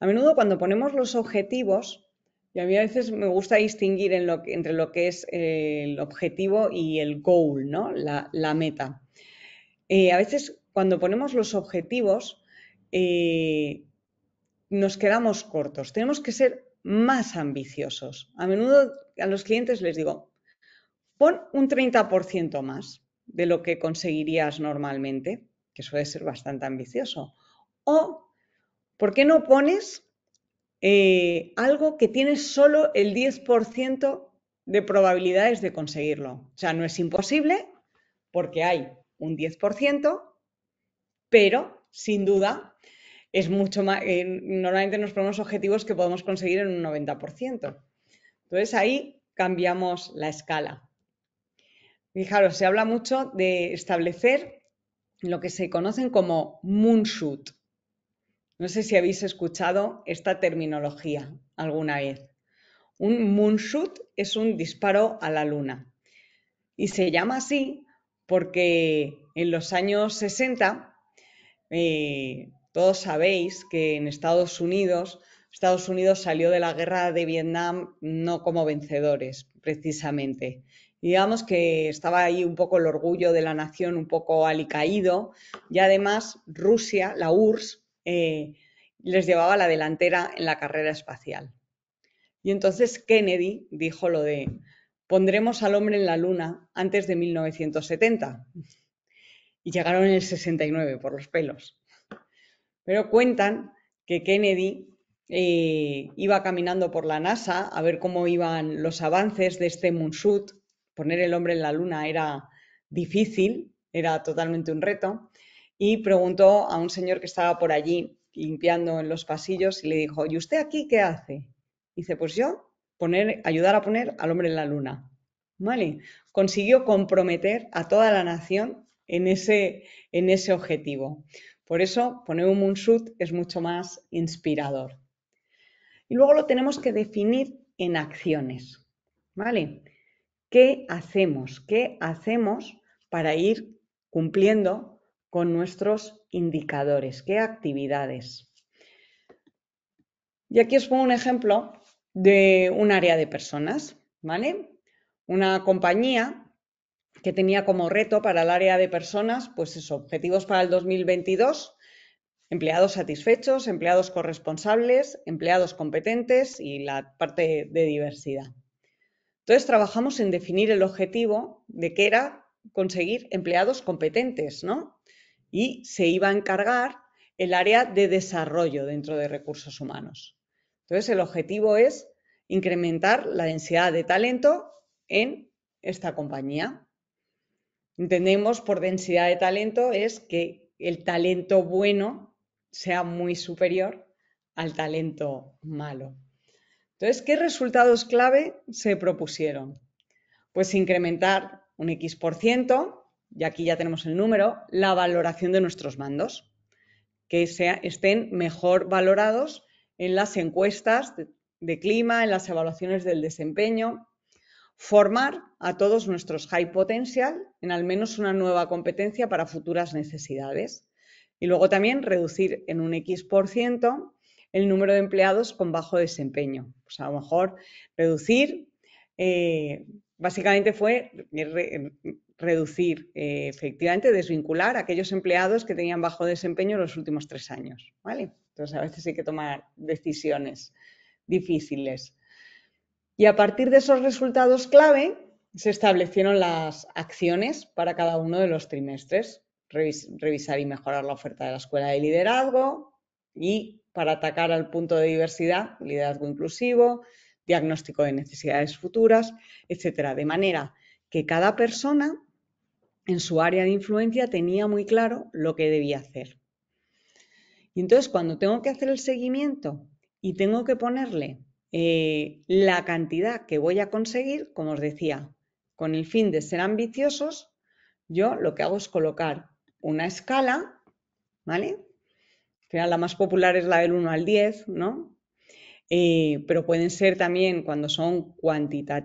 A menudo cuando ponemos los objetivos, y a mí a veces me gusta distinguir entre lo que es eh, el objetivo y el goal, ¿no? la, meta. Eh, a veces cuando ponemos los objetivos eh, nos quedamos cortos. Tenemos que ser más ambiciosos. A menudo a los clientes les digo, pon un 30% más de lo que conseguirías normalmente, que suele ser bastante ambicioso. O, ¿por qué no pones eh, algo que tienes solo el 10% de probabilidades de conseguirlo? O sea, no es imposible porque hay un 10%, pero sin duda es mucho más, eh, normalmente nos ponemos objetivos que podemos conseguir en un 90%. Entonces ahí cambiamos la escala. Fijaros, se habla mucho de establecer lo que se conocen como moonshot. No sé si habéis escuchado esta terminología alguna vez. Un moonshot es un disparo a la luna. Y se llama así porque en los años 60 todos sabéis que en Estados Unidos, Estados Unidos salió de la guerra de Vietnam no como vencedores, precisamente. Digamos que estaba ahí un poco el orgullo de la nación un poco alicaído y además Rusia, la URSS, eh, les llevaba la delantera en la carrera espacial. Y entonces Kennedy dijo lo de pondremos al hombre en la luna antes de 1970. Y llegaron en el 69 por los pelos. Pero cuentan que Kennedy eh, iba caminando por la NASA a ver cómo iban los avances de este Moonshot. Poner el hombre en la Luna era difícil, era totalmente un reto. Y preguntó a un señor que estaba por allí limpiando en los pasillos y le dijo, ¿y usted aquí qué hace? dice, pues yo, poner, ayudar a poner al hombre en la luna. ¿Vale? Consiguió comprometer a toda la nación en ese, en ese objetivo. Por eso poner un moonshot es mucho más inspirador. Y luego lo tenemos que definir en acciones, ¿vale? ¿Qué hacemos? ¿Qué hacemos para ir cumpliendo con nuestros indicadores? ¿Qué actividades? Y aquí os pongo un ejemplo de un área de personas, ¿vale? Una compañía que tenía como reto para el área de personas, pues esos objetivos para el 2022, empleados satisfechos, empleados corresponsables, empleados competentes y la parte de diversidad. Entonces trabajamos en definir el objetivo de que era conseguir empleados competentes, ¿no? Y se iba a encargar el área de desarrollo dentro de recursos humanos. Entonces el objetivo es incrementar la densidad de talento en esta compañía entendemos por densidad de talento es que el talento bueno sea muy superior al talento malo. Entonces, ¿qué resultados clave se propusieron? Pues incrementar un X%, por ciento, y aquí ya tenemos el número, la valoración de nuestros mandos, que estén mejor valorados en las encuestas de clima, en las evaluaciones del desempeño, Formar a todos nuestros high potential en al menos una nueva competencia para futuras necesidades. Y luego también reducir en un X% por ciento el número de empleados con bajo desempeño. Pues a lo mejor reducir, eh, básicamente fue reducir, eh, efectivamente, desvincular a aquellos empleados que tenían bajo desempeño en los últimos tres años. ¿vale? Entonces a veces hay que tomar decisiones difíciles. Y a partir de esos resultados clave se establecieron las acciones para cada uno de los trimestres. Revisar y mejorar la oferta de la escuela de liderazgo y para atacar al punto de diversidad, liderazgo inclusivo, diagnóstico de necesidades futuras, etcétera. De manera que cada persona en su área de influencia tenía muy claro lo que debía hacer. Y entonces cuando tengo que hacer el seguimiento y tengo que ponerle eh, la cantidad que voy a conseguir, como os decía, con el fin de ser ambiciosos, yo lo que hago es colocar una escala, ¿vale? Que la más popular es la del 1 al 10, ¿no? Eh, pero pueden ser también cuando son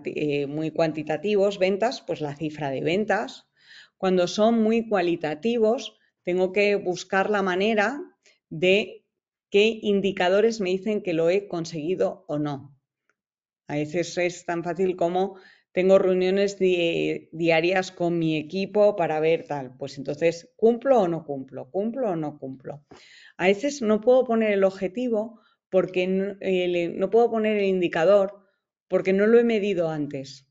eh, muy cuantitativos ventas, pues la cifra de ventas. Cuando son muy cualitativos, tengo que buscar la manera de qué indicadores me dicen que lo he conseguido o no. A veces es tan fácil como tengo reuniones diarias con mi equipo para ver tal, pues entonces, ¿cumplo o no cumplo? ¿Cumplo o no cumplo? A veces no puedo poner el objetivo porque no puedo poner el indicador porque no lo he medido antes,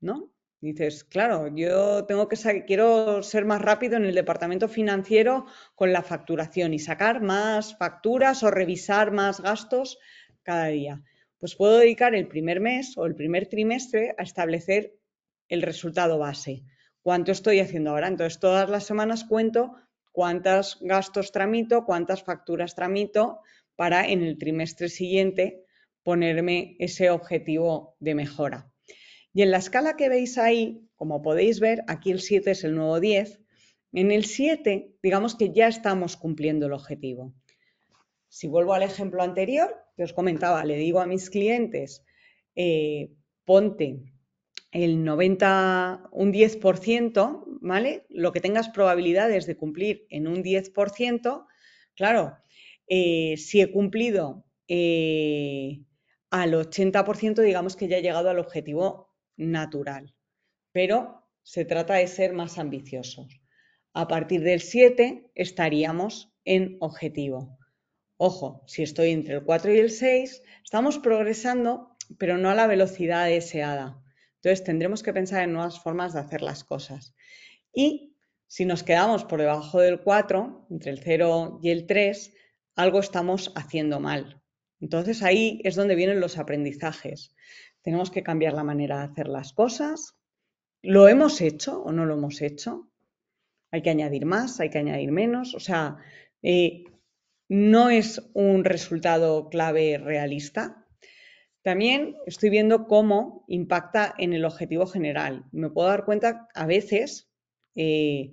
¿no? Dices, claro, yo tengo que quiero ser más rápido en el departamento financiero con la facturación y sacar más facturas o revisar más gastos cada día. Pues puedo dedicar el primer mes o el primer trimestre a establecer el resultado base. ¿Cuánto estoy haciendo ahora? Entonces, todas las semanas cuento cuántos gastos tramito, cuántas facturas tramito para en el trimestre siguiente ponerme ese objetivo de mejora. Y en la escala que veis ahí, como podéis ver, aquí el 7 es el nuevo 10, en el 7 digamos que ya estamos cumpliendo el objetivo. Si vuelvo al ejemplo anterior que os comentaba, le digo a mis clientes, eh, ponte el 90, un 10%, ¿vale? Lo que tengas probabilidades de cumplir en un 10%, claro, eh, si he cumplido eh, al 80%, digamos que ya he llegado al objetivo natural, pero se trata de ser más ambiciosos. A partir del 7 estaríamos en objetivo. Ojo, si estoy entre el 4 y el 6, estamos progresando, pero no a la velocidad deseada. Entonces tendremos que pensar en nuevas formas de hacer las cosas. Y si nos quedamos por debajo del 4, entre el 0 y el 3, algo estamos haciendo mal. Entonces ahí es donde vienen los aprendizajes tenemos que cambiar la manera de hacer las cosas. ¿Lo hemos hecho o no lo hemos hecho? Hay que añadir más, hay que añadir menos. O sea, eh, no es un resultado clave realista. También estoy viendo cómo impacta en el objetivo general. Me puedo dar cuenta a veces, eh,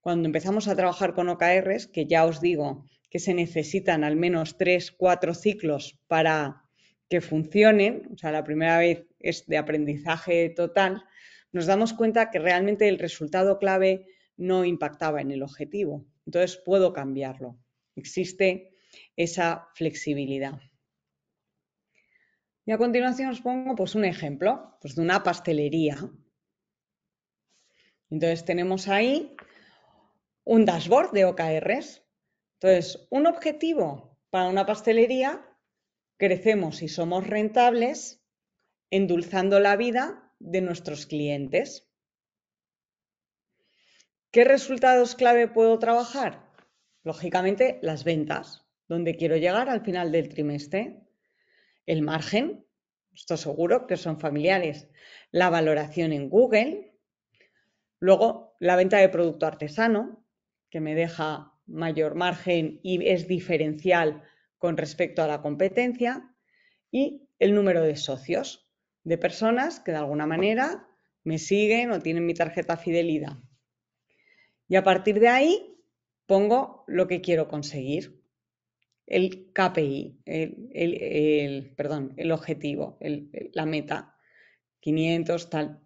cuando empezamos a trabajar con OKRs, que ya os digo que se necesitan al menos tres, cuatro ciclos para que funcionen, o sea, la primera vez es de aprendizaje total, nos damos cuenta que realmente el resultado clave no impactaba en el objetivo. Entonces puedo cambiarlo. Existe esa flexibilidad. Y a continuación os pongo pues, un ejemplo pues, de una pastelería. Entonces tenemos ahí un dashboard de OKRs. Entonces, un objetivo para una pastelería crecemos y somos rentables endulzando la vida de nuestros clientes. ¿Qué resultados clave puedo trabajar? Lógicamente, las ventas, donde quiero llegar al final del trimestre. El margen, esto seguro que son familiares. La valoración en Google. Luego, la venta de producto artesano, que me deja mayor margen y es diferencial con respecto a la competencia y el número de socios, de personas que de alguna manera me siguen o tienen mi tarjeta fidelidad. Y a partir de ahí pongo lo que quiero conseguir, el KPI, el, el, perdón, el objetivo, la meta, 500, tal.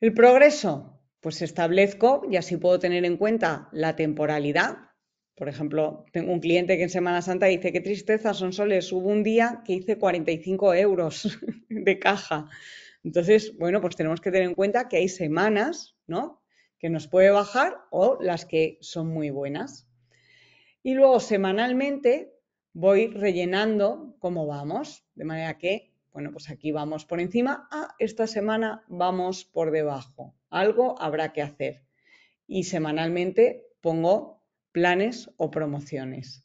El progreso, pues establezco y así puedo tener en cuenta la temporalidad, por ejemplo, tengo un cliente que en Semana Santa dice, qué tristeza, son soles, hubo un día que hice 45 euros de caja. Entonces, bueno, pues tenemos que tener en cuenta que hay semanas, ¿no? Que nos puede bajar o las que son muy buenas. Y luego semanalmente voy rellenando cómo vamos, de manera que, bueno, pues aquí vamos por encima, a ah, esta semana vamos por debajo, algo habrá que hacer. Y semanalmente pongo planes o promociones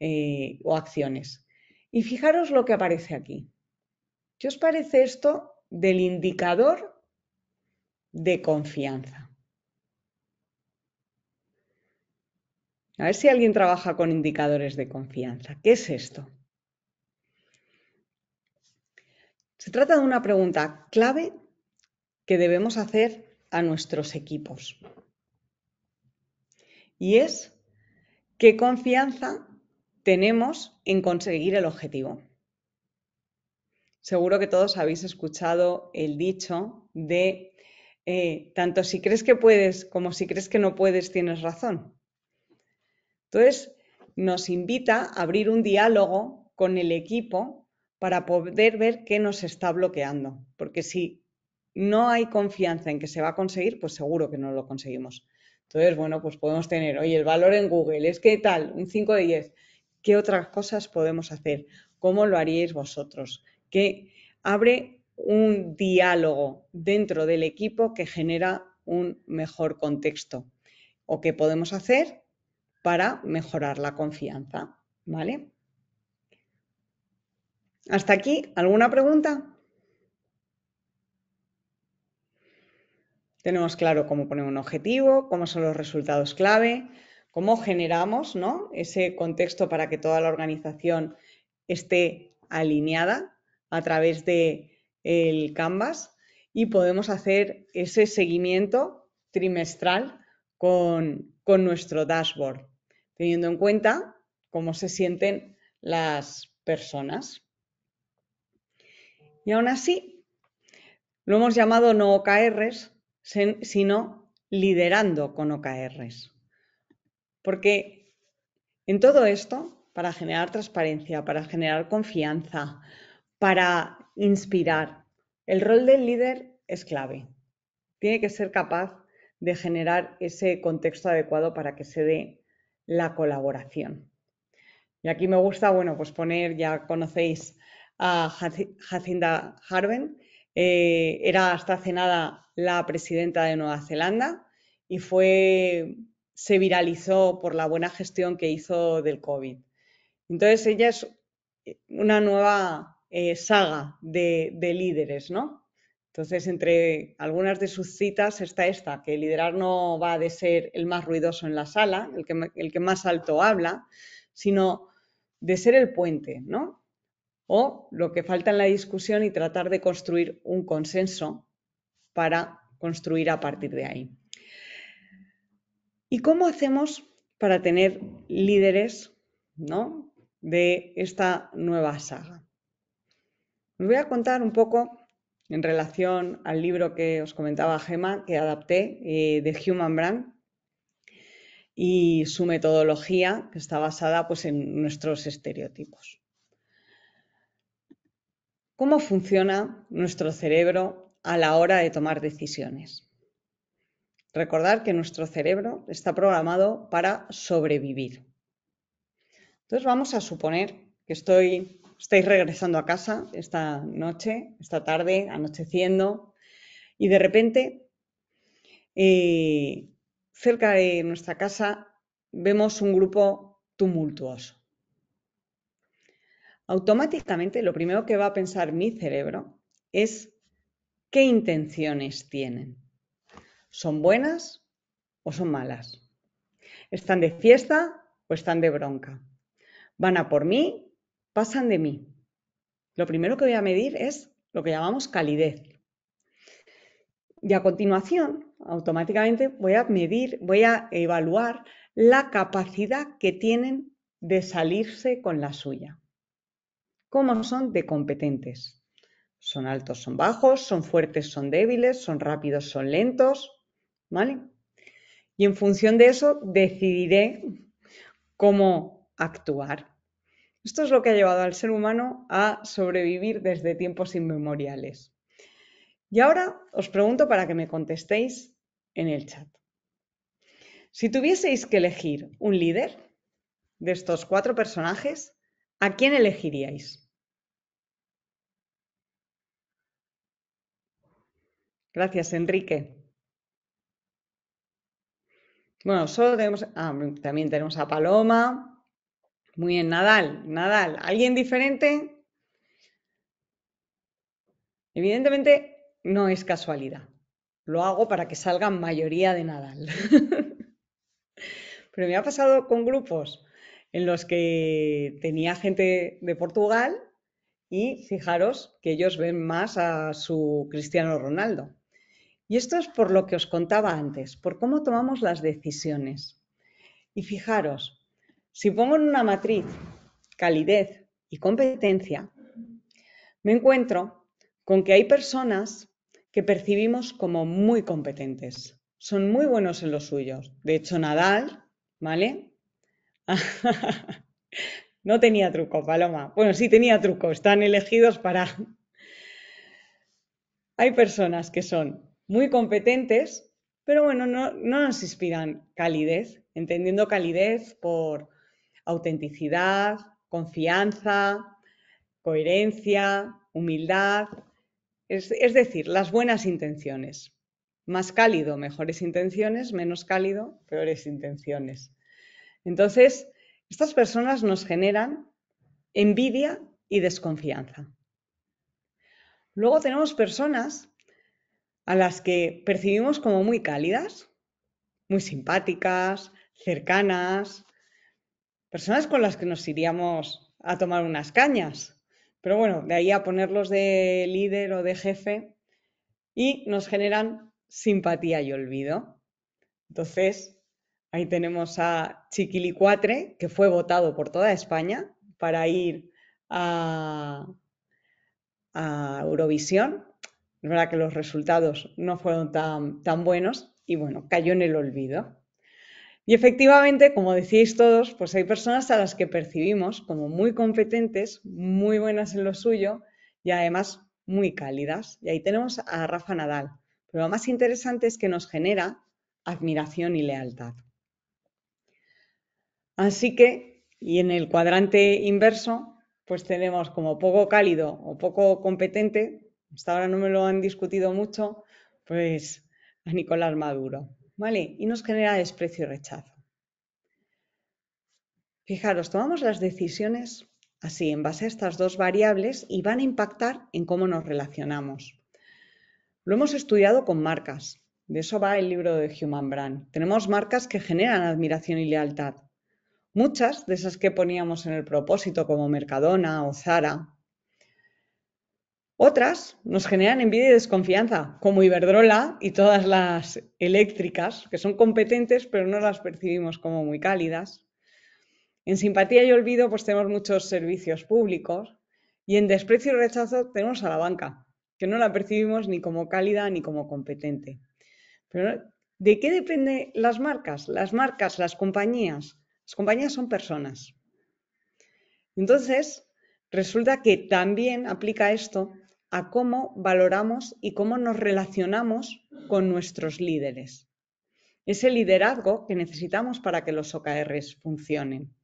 eh, o acciones. Y fijaros lo que aparece aquí. ¿Qué os parece esto del indicador de confianza? A ver si alguien trabaja con indicadores de confianza. ¿Qué es esto? Se trata de una pregunta clave que debemos hacer a nuestros equipos. Y es, ¿Qué confianza tenemos en conseguir el objetivo? Seguro que todos habéis escuchado el dicho de eh, tanto si crees que puedes como si crees que no puedes, tienes razón. Entonces, nos invita a abrir un diálogo con el equipo para poder ver qué nos está bloqueando, porque si no hay confianza en que se va a conseguir, pues seguro que no lo conseguimos. Entonces, bueno, pues podemos tener, oye, el valor en Google es que tal, un 5 de 10. ¿Qué otras cosas podemos hacer? ¿Cómo lo haríais vosotros? Que abre un diálogo dentro del equipo que genera un mejor contexto o qué podemos hacer para mejorar la confianza, ¿vale? Hasta aquí, ¿alguna pregunta? Tenemos claro cómo poner un objetivo, cómo son los resultados clave, cómo generamos ese contexto para que toda la organización esté alineada a través del Canvas y podemos hacer ese seguimiento trimestral con, con nuestro dashboard, teniendo en cuenta cómo se sienten las personas. Y aún así, lo hemos llamado no OKRs sino liderando con OKRs. Porque en todo esto, para generar transparencia, para generar confianza, para inspirar, el rol del líder es clave. Tiene que ser capaz de generar ese contexto adecuado para que se dé la colaboración. Y aquí me gusta, bueno, pues poner, ya conocéis a Jacinda Harben, eh, era hasta hace nada la presidenta de Nueva Zelanda y fue, se viralizó por la buena gestión que hizo del COVID. Entonces ella es eh, una nueva eh, saga de, líderes, ¿no? Entonces, entre algunas de sus citas está esta, que liderar no va de ser el más ruidoso en la sala, el que, el que más alto habla, sino de ser el puente, ¿no? o lo que falta en la discusión y tratar de construir un consenso para construir a partir de ahí. ¿Y cómo hacemos para tener líderes ¿no? de esta nueva saga? Me voy a contar un poco en relación al libro que os comentaba Gema, que adapté eh, de Human Brand, y su metodología que está basada pues, en nuestros estereotipos cómo funciona nuestro cerebro a la hora de tomar decisiones. Recordar que nuestro cerebro está programado para sobrevivir. Entonces vamos a suponer que estoy, estáis regresando a casa esta noche, esta tarde, anocheciendo, y de repente eh, cerca de nuestra casa vemos un grupo tumultuoso automáticamente lo primero que va a pensar mi cerebro es qué intenciones tienen. ¿Son buenas o son malas? ¿Están de fiesta o están de bronca? ¿Van a por mí? ¿Pasan de mí? Lo primero que voy a medir es lo que llamamos calidez. Y a continuación, automáticamente voy a medir, voy a evaluar la capacidad que tienen de salirse con la suya cómo son de competentes. Son altos, son bajos, son fuertes, son débiles, son rápidos, son lentos, ¿vale? Y en función de eso decidiré cómo actuar. Esto es lo que ha llevado al ser humano a sobrevivir desde tiempos inmemoriales. Y ahora os pregunto para que me contestéis en el chat. Si tuvieseis que elegir un líder de estos cuatro personajes, ¿a quién elegiríais? Gracias, Enrique. Bueno, solo tenemos, ah, mm, también tenemos a Paloma. Muy bien, Nadal, Nadal. ¿Alguien diferente? Evidentemente no es casualidad. Lo hago para que salga mayoría de Nadal. Pero me ha pasado con grupos en los que tenía gente de Portugal y fijaros que ellos ven más a su Cristiano Ronaldo. Y esto es por lo que os contaba antes, por cómo tomamos las decisiones. Y fijaros, si pongo en una matriz calidez y competencia, me encuentro con que hay personas que percibimos como muy competentes, son muy buenos en los suyos. De hecho, Nadal, ¿vale? no tenía truco, Paloma. Bueno, sí tenía truco, están elegidos para... hay personas que son muy competentes, pero bueno, no, nos inspiran calidez, entendiendo calidez por autenticidad, confianza, coherencia, humildad, es, decir, las buenas intenciones. Más cálido, mejores intenciones, menos cálido, peores intenciones. Entonces, estas personas nos generan envidia y desconfianza. Luego tenemos personas a las que percibimos como muy cálidas, muy simpáticas, cercanas, personas con las que nos iríamos a tomar unas cañas. Pero bueno, de ahí a ponerlos de líder o de jefe y nos generan simpatía y olvido. Entonces, ahí tenemos a Chiquilicuatre, que fue votado por toda España para ir a, a Eurovisión es verdad que los resultados no fueron tan, tan buenos y bueno, cayó en el olvido. Y efectivamente, como decíais todos, pues hay personas a las que percibimos como muy competentes, muy buenas en lo suyo y además muy cálidas. Y ahí tenemos a Rafa Nadal. Pero lo más interesante es que nos genera admiración y lealtad. Así que, y en el cuadrante inverso, pues tenemos como poco cálido o poco competente hasta ahora no me lo han discutido mucho, pues a Nicolás Maduro, ¿vale? Y nos genera desprecio y rechazo. Fijaros, tomamos las decisiones así, en base a estas dos variables y van a impactar en cómo nos relacionamos. Lo hemos estudiado con marcas, de eso va el libro de Human Brand. Tenemos marcas que generan admiración y lealtad. Muchas de esas que poníamos en el propósito, como Mercadona o Zara, otras nos generan envidia y desconfianza, como Iberdrola y todas las eléctricas, que son competentes pero no las percibimos como muy cálidas. En simpatía y olvido pues tenemos muchos servicios públicos y en desprecio y rechazo tenemos a la banca, que no la percibimos ni como cálida ni como competente. Pero, ¿De qué dependen las marcas? Las marcas, las compañías. Las compañías son personas. Entonces, resulta que también aplica esto a cómo valoramos y cómo nos relacionamos con nuestros líderes. Ese liderazgo que necesitamos para que los OKRs funcionen.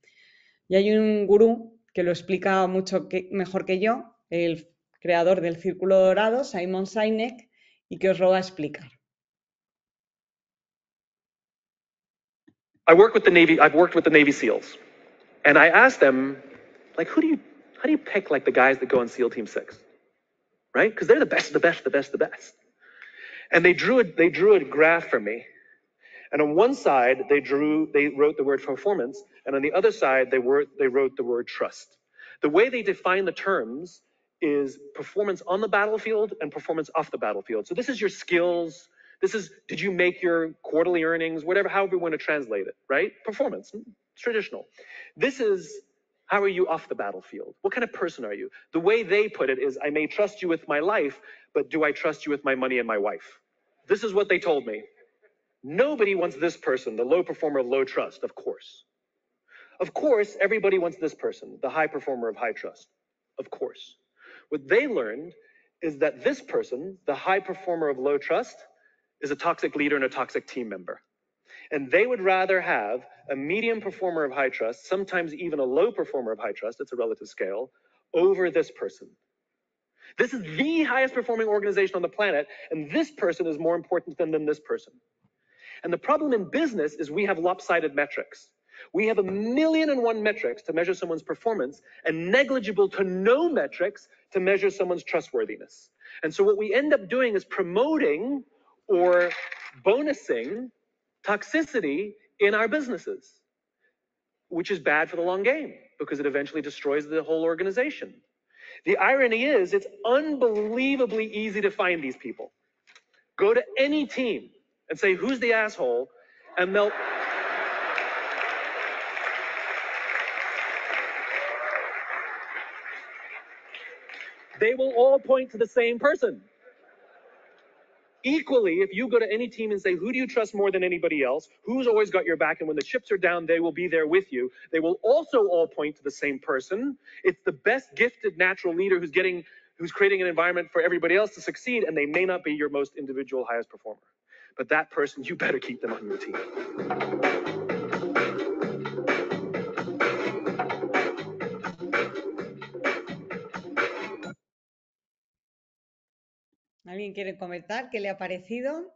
Y hay un gurú que lo explica mucho mejor que yo, el creador del Círculo Dorado, Simon Sinek, y que os lo va a explicar. I work with the Navy, SEALs. And I asked them, like, who do you, do guys SEAL Team 6? right? Because they're the best, the best, the best, the best. And they drew a, they drew a graph for me. And on one side, they drew, they wrote the word performance, and on the other side, they were they wrote the word trust. The way they define the terms is performance on the battlefield and performance off the battlefield. So this is your skills. This is did you make your quarterly earnings, whatever, however you want to translate it, right? Performance, traditional. This is how are you off the battlefield? What kind of person are you? The way they put it is, I may trust you with my life, but do I trust you with my money and my wife? This is what they told me. Nobody wants this person, the low performer, of low trust, of course. Of course, everybody wants this person, the high performer of high trust. Of course. What they learned is that this person, the high performer of low trust, is a toxic leader and a toxic team member. And they would rather have a medium performer of high trust, sometimes even a low performer of high trust, it's a relative scale, over this person. This is the highest performing organization on the planet, and this person is more important than, than this person. And the problem in business is we have lopsided metrics. We have a million and one metrics to measure someone's performance and negligible to no metrics to measure someone's trustworthiness. And so what we end up doing is promoting or bonusing toxicity in our businesses, which is bad for the long game because it eventually destroys the whole organization. The irony is, it's unbelievably easy to find these people. Go to any team and say, who's the asshole? And they'll. They will all point to the same person. Equally, if you go to any team and say, who do you trust more than anybody else? Who's always got your back? And when the chips are down, they will be there with you. They will also all point to the same person. It's the best gifted natural leader who's getting, who's creating an environment for everybody else to succeed. And they may not be your most individual highest performer, but that person, you better keep them on your team. ¿Alguien quiere comentar qué le ha parecido?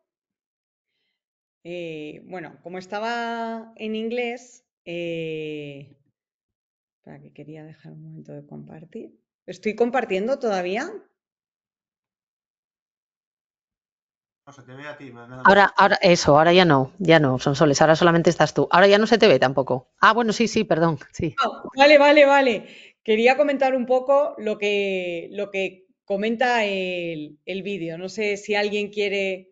Eh, bueno, como estaba en inglés, eh, para que quería dejar un momento de compartir. ¿Estoy compartiendo todavía? No, se te ve a ti. ahora, ahora, eso, ahora ya no, ya no, son soles, ahora solamente estás tú. Ahora ya no se te ve tampoco. Ah, bueno, sí, sí, perdón. Ah, vale, vale, vale. Quería comentar un poco lo que, lo que comenta el, vídeo. No sé si alguien quiere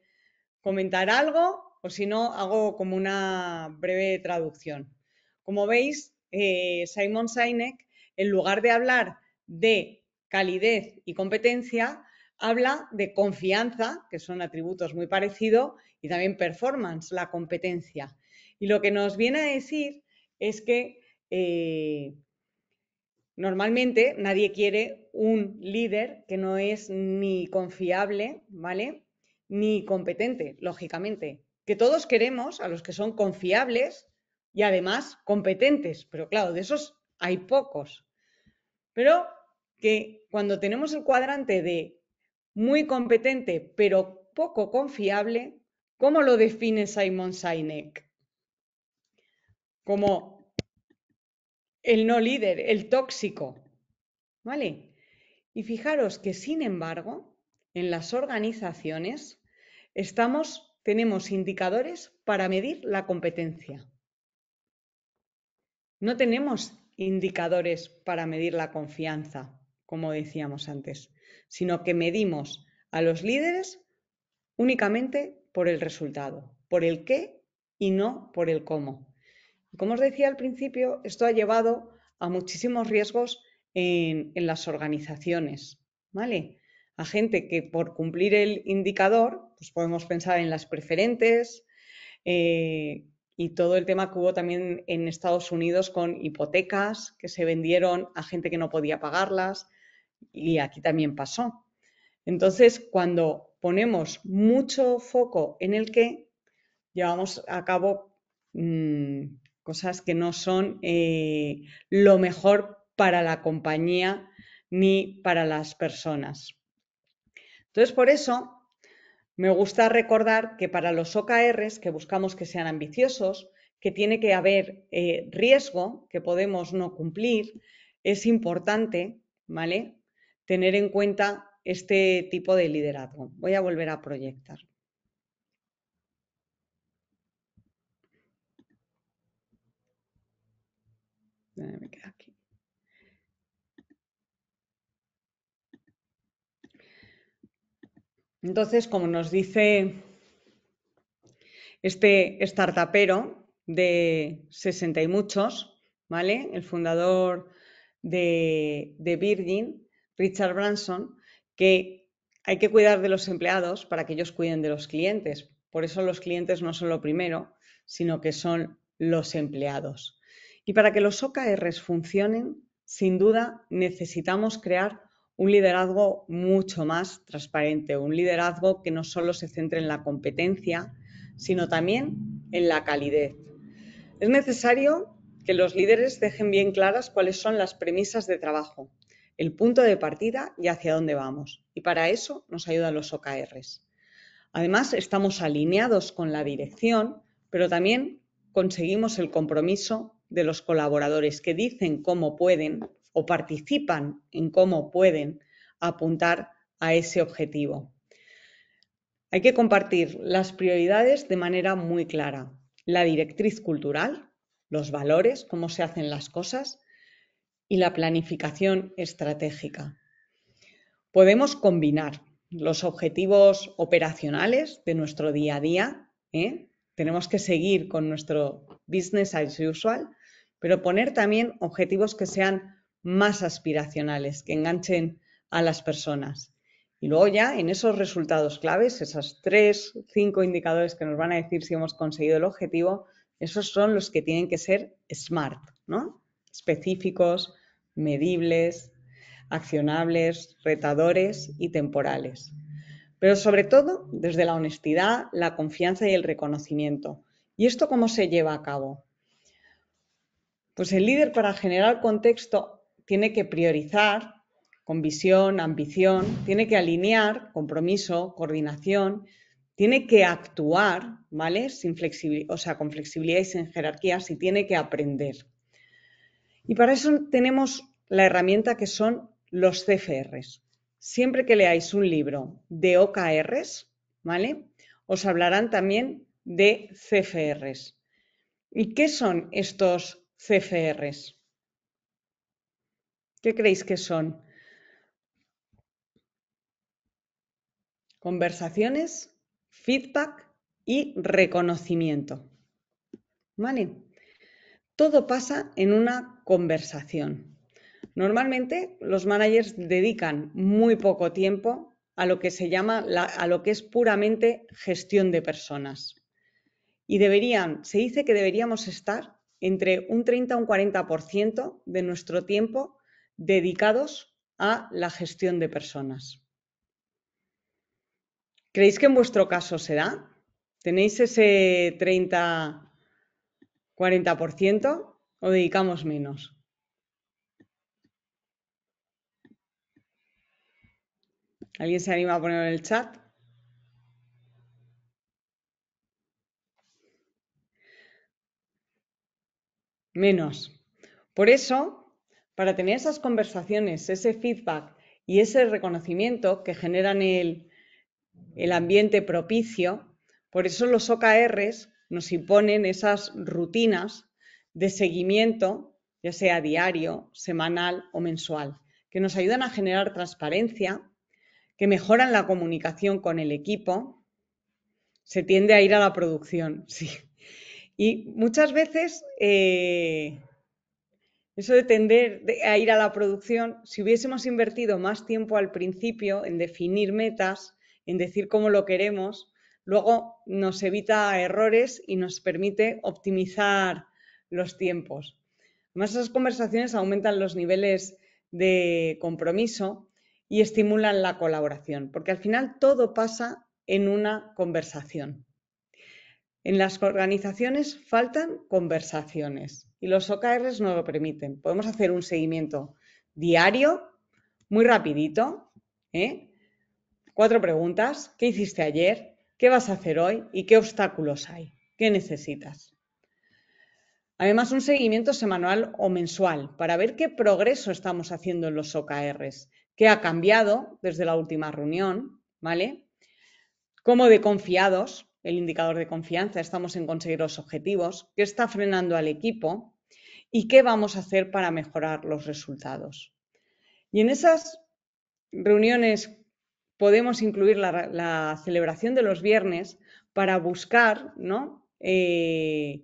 comentar algo o si no, hago como una breve traducción. Como veis, eh, Simon Sinek, en lugar de hablar de calidez y competencia, habla de confianza, que son atributos muy parecidos, y también performance, la competencia. Y lo que nos viene a decir es que eh, Normalmente nadie quiere un líder que no es ni confiable, ¿vale? Ni competente, lógicamente. Que todos queremos a los que son confiables y además competentes, pero claro, de esos hay pocos. Pero que cuando tenemos el cuadrante de muy competente pero poco confiable, ¿cómo lo define Simon Sinek? Como el no líder, el tóxico. ¿Vale? Y fijaros que, sin embargo, en las organizaciones tenemos indicadores para medir la competencia. No tenemos indicadores para medir la confianza, como decíamos antes, sino que medimos a los líderes únicamente por el resultado, por el qué y no por el cómo. Como os decía al principio, esto ha llevado a muchísimos riesgos en, las organizaciones, ¿vale? A gente que por cumplir el indicador, pues podemos pensar en las preferentes eh, y todo el tema que hubo también en Estados Unidos con hipotecas que se vendieron a gente que no podía pagarlas y aquí también pasó. Entonces, cuando ponemos mucho foco en el qué, llevamos a cabo mm, cosas que no son eh, lo mejor para la compañía ni para las personas. Entonces, por eso me gusta recordar que para los OKRs, que buscamos que sean ambiciosos, que tiene que haber eh, riesgo que podemos no cumplir, es importante, ¿vale? Tener en cuenta este tipo de liderazgo. Voy a volver a proyectar. Entonces, como nos dice este startupero de 60 y muchos, ¿vale? El fundador de Virgin, Richard Branson, que hay que cuidar de los empleados para que ellos cuiden de los clientes. Por eso los clientes no son lo primero, sino que son los empleados. Y para que los OKRs funcionen, sin duda necesitamos crear un liderazgo mucho más transparente, un liderazgo que no solo se centre en la competencia, sino también en la calidez. Es necesario que los líderes dejen bien claras cuáles son las premisas de trabajo, el punto de partida y hacia dónde vamos. Y para eso nos ayudan los OKRs. Además, estamos alineados con la dirección, pero también conseguimos el compromiso de los colaboradores que dicen cómo pueden o participan en cómo pueden apuntar a ese objetivo. Hay que compartir las prioridades de manera muy clara. La directriz cultural, los valores, cómo se hacen las cosas y la planificación estratégica. Podemos combinar los objetivos operacionales de nuestro día a día. ¿eh? Tenemos que seguir con nuestro business as usual, pero poner también objetivos que sean más aspiracionales, que enganchen a las personas. Y luego ya en esos resultados claves, esos tres, cinco indicadores que nos van a decir si hemos conseguido el objetivo, esos son los que tienen que ser SMART, ¿no? Específicos, medibles, accionables, retadores y temporales. Pero sobre todo desde la honestidad, la confianza y el reconocimiento. ¿Y esto cómo se lleva a cabo? Pues el líder para generar contexto tiene que priorizar con visión, ambición, tiene que alinear, compromiso, coordinación, tiene que actuar, ¿vale? o sea, con flexibilidad y sin jerarquías y tiene que aprender. Y para eso tenemos la herramienta que son los CFRs. Siempre que leáis un libro de OKRs, ¿vale? Os hablarán también de CFRs. ¿Y qué son estos CFRs. ¿Qué creéis que son? Conversaciones, feedback y reconocimiento. ¿Vale? Todo pasa en una conversación. Normalmente los managers dedican muy poco tiempo a lo que se llama, a lo que es puramente gestión de personas. Y deberían, se dice que deberíamos estar entre un 30 y un 40% de nuestro tiempo dedicados a la gestión de personas. ¿Creéis que en vuestro caso será? ¿Tenéis ese 30-40% o dedicamos menos? ¿Alguien se anima a poner en el chat? menos. Por eso, para tener esas conversaciones, ese feedback y ese reconocimiento que generan el, ambiente propicio, por eso los OKRs nos imponen esas rutinas de seguimiento, ya sea diario, semanal o mensual, que nos ayudan a generar transparencia, que mejoran la comunicación con el equipo. Se tiende a ir a la producción, sí. Y muchas veces eh, eso de tender a ir a la producción, si hubiésemos invertido más tiempo al principio en definir metas, en decir cómo lo queremos, luego nos evita errores y nos permite optimizar los tiempos. Además, esas conversaciones aumentan los niveles de compromiso y estimulan la colaboración, porque al final todo pasa en una conversación. En las organizaciones faltan conversaciones y los OKRs no lo permiten. Podemos hacer un seguimiento diario, muy rapidito. ¿eh? Cuatro preguntas. ¿Qué hiciste ayer? ¿Qué vas a hacer hoy? ¿Y qué obstáculos hay? ¿Qué necesitas? Además, un seguimiento semanal o mensual para ver qué progreso estamos haciendo en los OKRs, qué ha cambiado desde la última reunión, ¿vale? Cómo de confiados el indicador de confianza, estamos en conseguir los objetivos, qué está frenando al equipo y qué vamos a hacer para mejorar los resultados. Y en esas reuniones podemos incluir la, celebración de los viernes para buscar eh,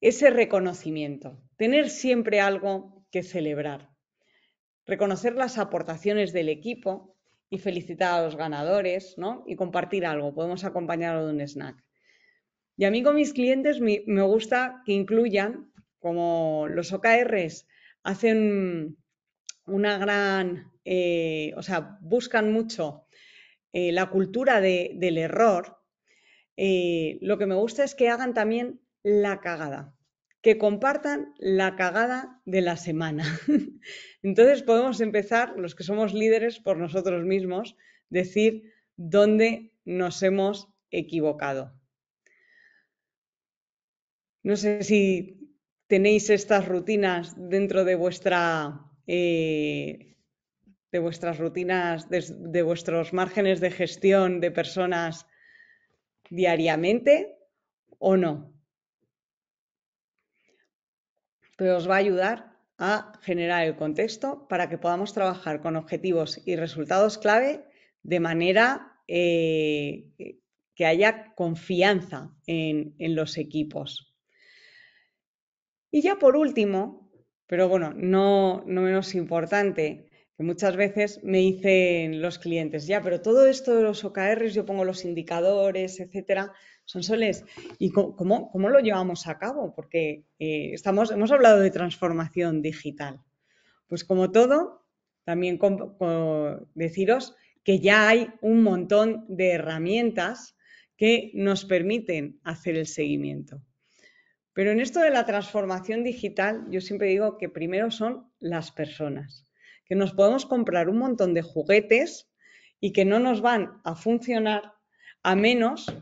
ese reconocimiento, tener siempre algo que celebrar, reconocer las aportaciones del equipo y felicitar a los ganadores, ¿no? Y compartir algo, podemos acompañarlo de un snack. Y a mí con mis clientes me gusta que incluyan, como los OKRs hacen una gran, eh, o sea, buscan mucho eh, la cultura del error, eh, lo que me gusta es que hagan también la cagada que compartan la cagada de la semana. Entonces podemos empezar, los que somos líderes por nosotros mismos, decir dónde nos hemos equivocado. No sé si tenéis estas rutinas dentro de vuestra... Eh, de vuestras rutinas, de, vuestros márgenes de gestión de personas diariamente o no? pero os va a ayudar a generar el contexto para que podamos trabajar con objetivos y resultados clave de manera eh, que haya confianza en, los equipos. Y ya por último, pero bueno, no, no menos importante, que muchas veces me dicen los clientes, ya, pero todo esto de los OKRs, yo pongo los indicadores, etcétera, son soles. ¿Y cómo, lo llevamos a cabo? Porque eh, estamos, hemos hablado de transformación digital. Pues como todo, también deciros que ya hay un montón de herramientas que nos permiten hacer el seguimiento. Pero en esto de la transformación digital, yo siempre digo que primero son las personas que nos podemos comprar un montón de juguetes y que no nos van a funcionar a menos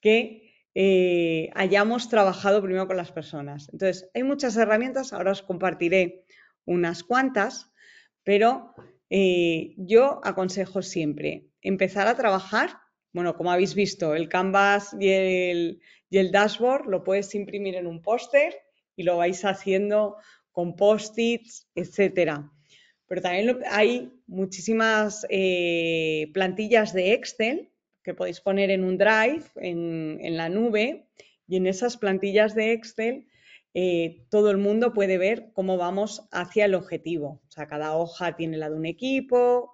que eh, hayamos trabajado primero con las personas. Entonces, hay muchas herramientas, ahora os compartiré unas cuantas, pero eh, yo aconsejo siempre empezar a trabajar. Bueno, como habéis visto, el canvas y el, y el dashboard lo puedes imprimir en un póster y lo vais haciendo con post-its, etcétera. Pero también hay muchísimas eh, plantillas de Excel que podéis poner en un Drive, en, la nube, y en esas plantillas de Excel eh, todo el mundo puede ver cómo vamos hacia el objetivo. O sea, cada hoja tiene la de un equipo,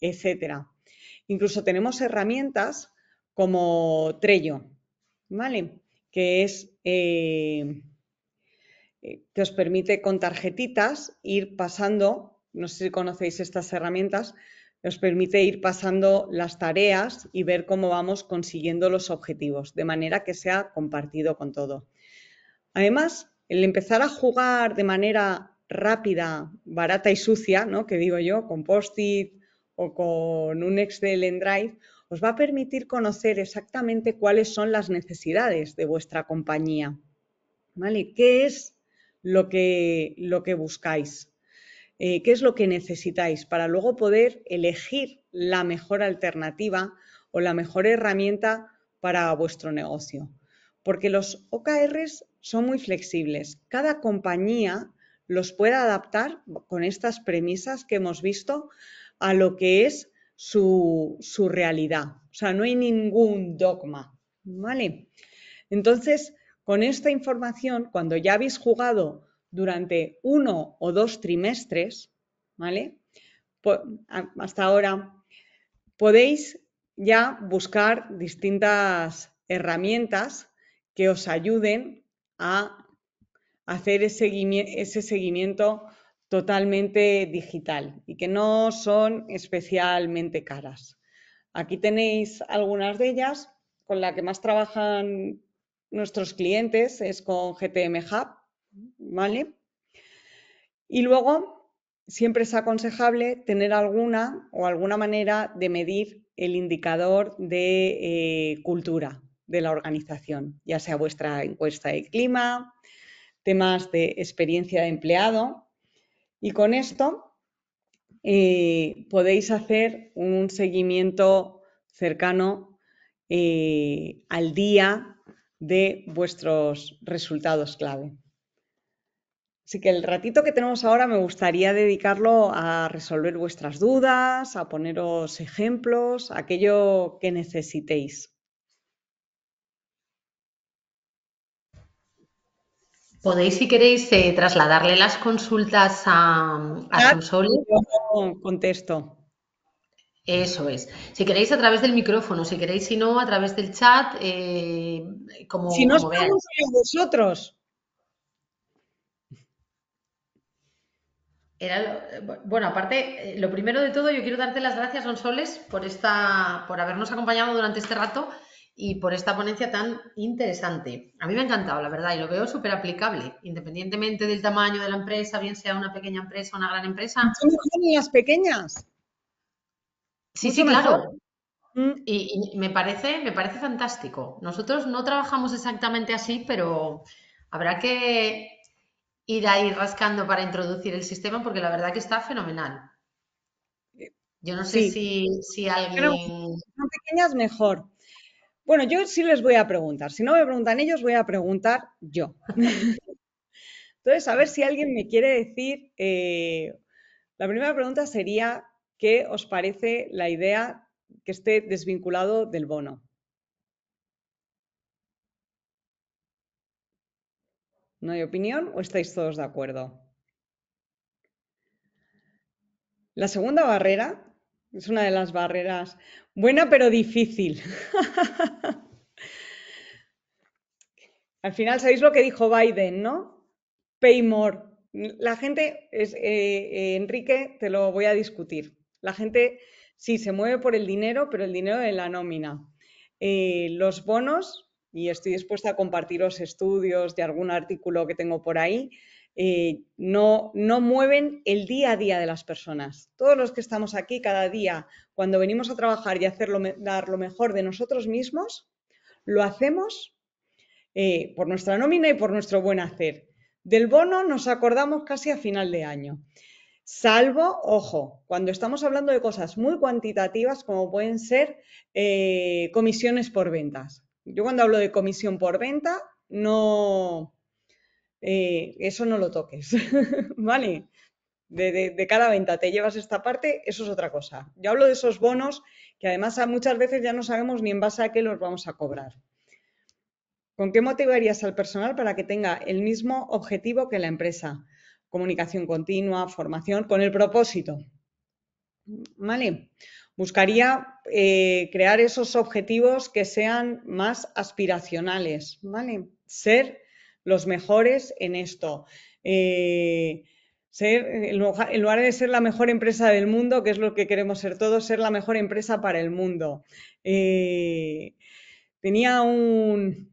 etcétera. Incluso tenemos herramientas como Trello, ¿vale? Que es eh, que os permite con tarjetitas ir pasando no sé si conocéis estas herramientas, nos permite ir pasando las tareas y ver cómo vamos consiguiendo los objetivos, de manera que sea compartido con todo. Además, el empezar a jugar de manera rápida, barata y sucia, ¿no? que digo yo, con post-it o con un Excel en Drive, os va a permitir conocer exactamente cuáles son las necesidades de vuestra compañía. ¿Qué es lo que, lo que buscáis? Eh, qué es lo que necesitáis para luego poder elegir la mejor alternativa o la mejor herramienta para vuestro negocio. Porque los OKRs son muy flexibles. Cada compañía los puede adaptar con estas premisas que hemos visto a lo que es su, su realidad. O sea, no hay ningún dogma. ¿Vale? Entonces, con esta información, cuando ya habéis jugado durante uno o dos trimestres, ¿vale? Hasta ahora podéis ya buscar distintas herramientas que os ayuden a hacer ese seguimiento totalmente digital y que no son especialmente caras. Aquí tenéis algunas de ellas. Con la que más trabajan nuestros clientes es con GTM Hub, ¿vale? Y luego, siempre es aconsejable tener alguna o alguna manera de medir el indicador de eh, cultura de la organización, ya sea vuestra encuesta de clima, temas de experiencia de empleado. Y con esto eh, podéis hacer un seguimiento cercano eh, al día de vuestros resultados clave. Así que el ratito que tenemos ahora me gustaría dedicarlo a resolver vuestras dudas, a poneros ejemplos, aquello que necesitéis. Podéis, si queréis, eh, trasladarle las consultas a, a Yo contesto. Eso es. Si queréis a través del micrófono, si queréis, si no, a través del chat, eh, como... Si no, como nosotros vosotros. Eh, bueno, aparte, eh, lo primero de todo, yo quiero darte las gracias, González, por esta, por habernos acompañado durante este rato y por esta ponencia tan interesante. A mí me ha encantado, la verdad, y lo veo súper aplicable, independientemente del tamaño de la empresa, bien sea una pequeña empresa o una gran empresa. Son las pequeñas. Sí, sí, claro. Mm, y, y, me parece, me parece fantástico. Nosotros no trabajamos exactamente así, pero habrá que ir ahí rascando para introducir el sistema porque la verdad que está fenomenal. Yo no sé si, si alguien... pequeñas mejor. Bueno, yo sí les voy a preguntar. Si no me preguntan ellos, voy a preguntar yo. Entonces, a ver si alguien me quiere decir... Eh, la primera pregunta sería, ¿qué os parece la idea que esté desvinculado del bono? ¿No hay opinión o estáis todos de acuerdo? La segunda barrera es una de las barreras buena pero difícil. Al final, ¿sabéis lo que dijo Biden, no? Pay more. La gente, es, eh, eh, Enrique, te lo voy a discutir. La gente sí se mueve por el dinero, pero el dinero de la nómina. Eh, los bonos y estoy dispuesta a compartir los estudios de algún artículo que tengo por ahí, eh, no, no mueven el día a día de las personas. Todos los que estamos aquí cada día, cuando venimos a trabajar y hacer lo, dar lo mejor de nosotros mismos, lo hacemos eh, por nuestra nómina y por nuestro buen hacer. Del bono nos acordamos casi a final de año. Salvo, ojo, cuando estamos hablando de cosas muy cuantitativas como pueden ser eh, comisiones por ventas. Yo cuando hablo de comisión por venta, no, eh, eso no lo toques, ¿vale? De, de, cada venta te llevas esta parte, eso es otra cosa. Yo hablo de esos bonos que además muchas veces ya no sabemos ni en base a qué los vamos a cobrar. ¿Con qué motivarías al personal para que tenga el mismo objetivo que la empresa? Comunicación continua, formación, con el propósito. ¿Vale? Buscaría eh, crear esos objetivos que sean más aspiracionales, ¿vale? Ser los mejores en esto. Eh, eh, en lugar de ser la mejor empresa del mundo, que es lo que queremos ser todos, ser la mejor empresa para el mundo. tenía un,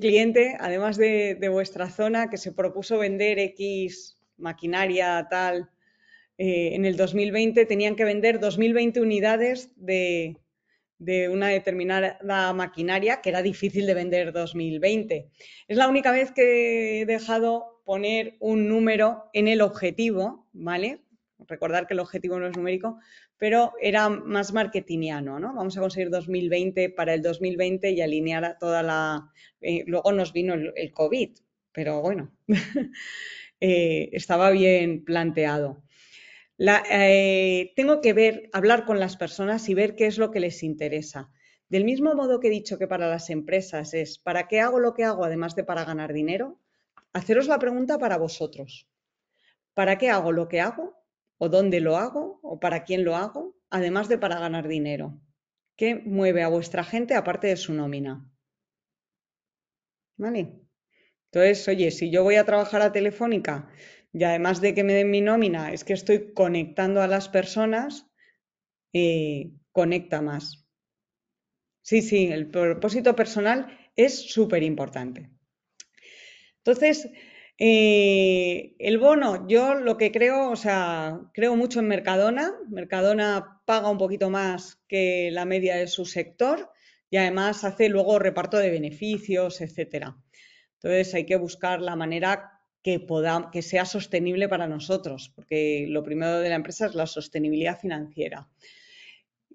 cliente, además de, de vuestra zona, que se propuso vender X maquinaria, tal, eh, en el 2020 tenían que vender 2.020 unidades de, una determinada maquinaria que era difícil de vender 2020. Es la única vez que he dejado poner un número en el objetivo, ¿vale? Recordar que el objetivo no es numérico, pero era más marketingiano, ¿no? Vamos a conseguir 2020 para el 2020 y alinear a toda la... Eh, luego nos vino el, COVID, pero bueno, eh, estaba bien planteado. Eh, tengo que ver, hablar con las personas y ver qué es lo que les interesa. Del mismo modo que he dicho que para las empresas es, ¿para qué hago lo que hago además de para ganar dinero? Haceros la pregunta para vosotros. ¿Para qué hago lo que hago? ¿O dónde lo hago? ¿O para quién lo hago? Además de para ganar dinero. ¿Qué mueve a vuestra gente aparte de su nómina? ¿Vale? Entonces, oye, si yo voy a trabajar a Telefónica y además de que me den mi nómina, es que estoy conectando a las personas, conecta más. Sí, sí, el propósito personal es súper importante. Entonces, eh, el bono, yo lo que creo, o sea, creo mucho en Mercadona. Mercadona paga un poquito más que la media de su sector y además hace luego reparto de beneficios, etcétera. Entonces hay que buscar la manera que, sea sostenible para nosotros, porque lo primero de la empresa es la sostenibilidad financiera.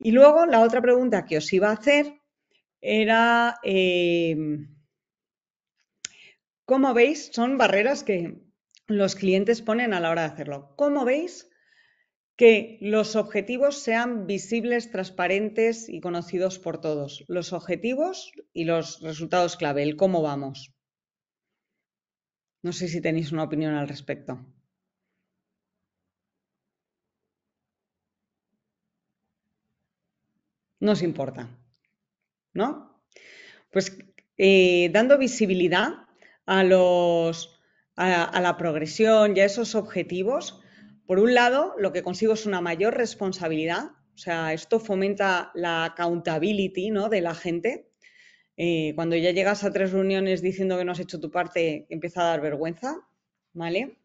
Y luego la otra pregunta que os iba a hacer era, em, ¿cómo veis? Son barreras que los clientes ponen a la hora de hacerlo. ¿Cómo veis que los objetivos sean visibles, transparentes y conocidos por todos? Los objetivos y los resultados clave, el cómo vamos. No sé si tenéis una opinión al respecto. No os importa, ¿no? Pues eh, dando visibilidad a, los, a, la progresión y a esos objetivos, por un lado, lo que consigo es una mayor responsabilidad, o sea, esto fomenta la accountability ¿no? de la gente, eh, cuando ya llegas a tres reuniones diciendo que no has hecho tu parte, empieza a dar vergüenza, ¿vale?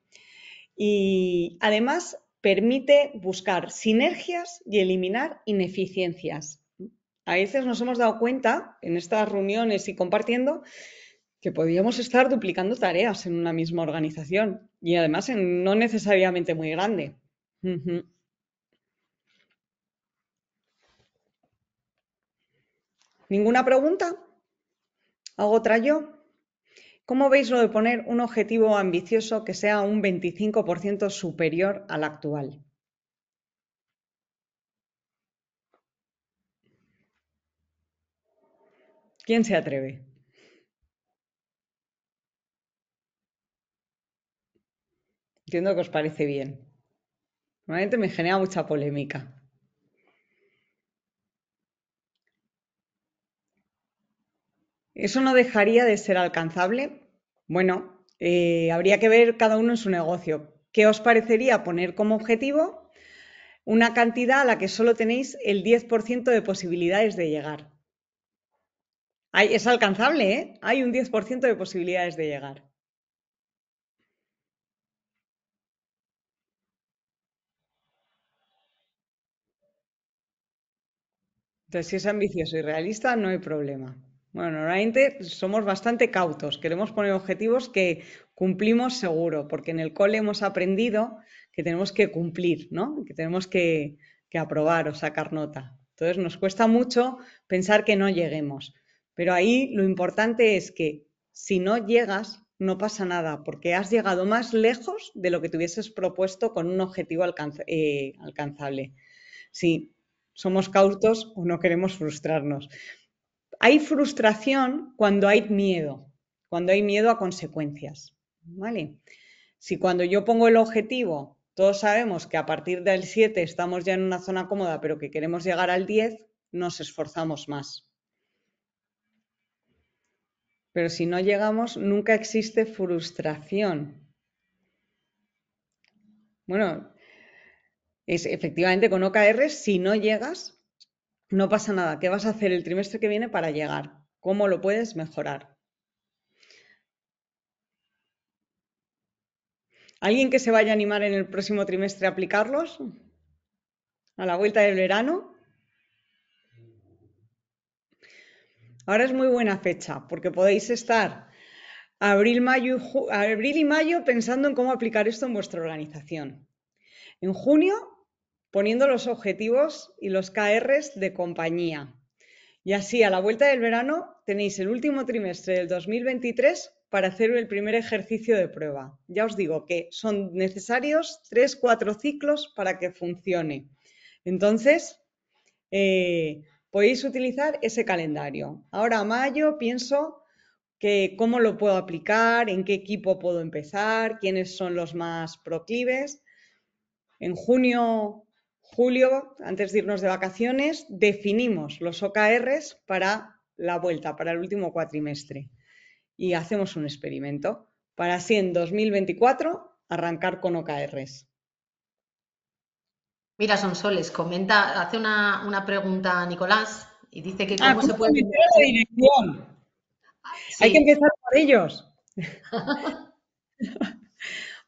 Y además permite buscar sinergias y eliminar ineficiencias. A veces nos hemos dado cuenta en estas reuniones y compartiendo que podríamos estar duplicando tareas en una misma organización y además en no necesariamente muy grande. ¿Ninguna pregunta? ¿Hago otra yo? ¿Cómo veis lo de poner un objetivo ambicioso que sea un 25% superior al actual? ¿Quién se atreve? Entiendo que os parece bien. Normalmente me genera mucha polémica. ¿Eso no dejaría de ser alcanzable? Bueno, eh, habría que ver cada uno en su negocio. ¿Qué os parecería poner como objetivo una cantidad a la que solo tenéis el 10% de posibilidades de llegar? es alcanzable, ¿eh? Hay un 10% de posibilidades de llegar. Entonces, si es ambicioso y realista, no hay problema. Bueno, normalmente somos bastante cautos, queremos poner objetivos que cumplimos seguro, porque en el cole hemos aprendido que tenemos que cumplir, ¿no? Que tenemos que, aprobar o sacar nota. Entonces nos cuesta mucho pensar que no lleguemos, pero ahí lo importante es que si no llegas, no pasa nada, porque has llegado más lejos de lo que te hubieses propuesto con un objetivo eh, alcanzable. Si somos cautos o no queremos frustrarnos. Hay frustración cuando hay miedo, cuando hay miedo a consecuencias. ¿Vale? Si cuando yo pongo el objetivo, todos sabemos que a partir del 7 estamos ya en una zona cómoda, pero que queremos llegar al 10, nos esforzamos más. Pero si no llegamos, nunca existe frustración. Bueno, es efectivamente con OKR, si no llegas, no pasa nada, ¿qué vas a hacer el trimestre que viene para llegar? ¿Cómo lo puedes mejorar? ¿Alguien que se vaya a animar en el próximo trimestre a aplicarlos? ¿A la vuelta del verano? Ahora es muy buena fecha porque podéis estar abril, mayo, abril y mayo pensando en cómo aplicar esto en vuestra organización. En junio poniendo los objetivos y los KRs de compañía. Y así, a la vuelta del verano, tenéis el último trimestre del 2023 para hacer el primer ejercicio de prueba. Ya os digo que son necesarios tres, cuatro ciclos para que funcione. Entonces, eh, podéis utilizar ese calendario. Ahora, a mayo, pienso que cómo lo puedo aplicar, en qué equipo puedo empezar, quiénes son los más proclives. En junio julio, antes de irnos de vacaciones, definimos los OKRs para la vuelta, para el último cuatrimestre. Y hacemos un experimento para así en 2024 arrancar con OKRs. Mira, Sonsoles, comenta, hace una, pregunta a Nicolás y dice que cómo, ah, se puede... la dirección. Ah, hay que empezar por ellos.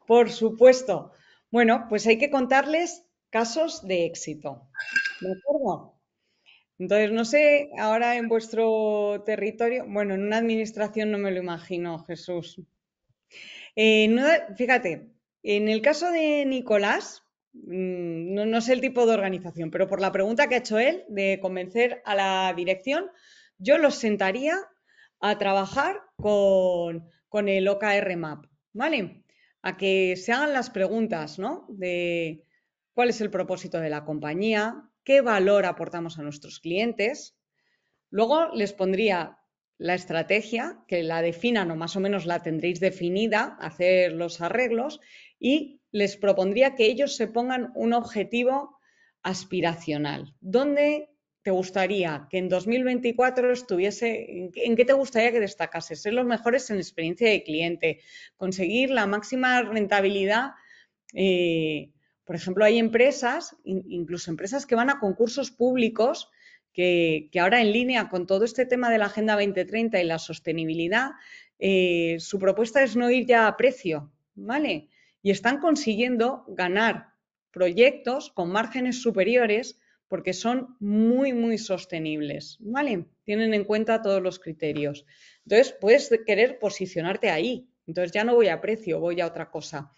por supuesto. Bueno, pues hay que contarles casos de éxito. ¿De acuerdo? Entonces, no sé, ahora en vuestro territorio, bueno, en una administración no me lo imagino, Jesús. Eh, fíjate, en el caso de Nicolás, mm, no, sé el tipo de organización, pero por la pregunta que ha hecho él de convencer a la dirección, yo los sentaría a trabajar con, con el OKR Map, ¿vale? A que se hagan las preguntas, ¿no? De cuál es el propósito de la compañía, qué valor aportamos a nuestros clientes. Luego les pondría la estrategia, que la definan o más o menos la tendréis definida, hacer los arreglos, y les propondría que ellos se pongan un objetivo aspiracional. ¿Dónde te gustaría que en 2024 estuviese, en qué te gustaría que destacase? Ser los mejores en experiencia de cliente, conseguir la máxima rentabilidad eh, por ejemplo, hay empresas, incluso empresas que van a concursos públicos, que, ahora en línea con todo este tema de la Agenda 2030 y la sostenibilidad, eh, su propuesta es no ir ya a precio, ¿vale? Y están consiguiendo ganar proyectos con márgenes superiores porque son muy, muy sostenibles, ¿vale? Tienen en cuenta todos los criterios. Entonces, puedes querer posicionarte ahí. Entonces, ya no voy a precio, voy a otra cosa.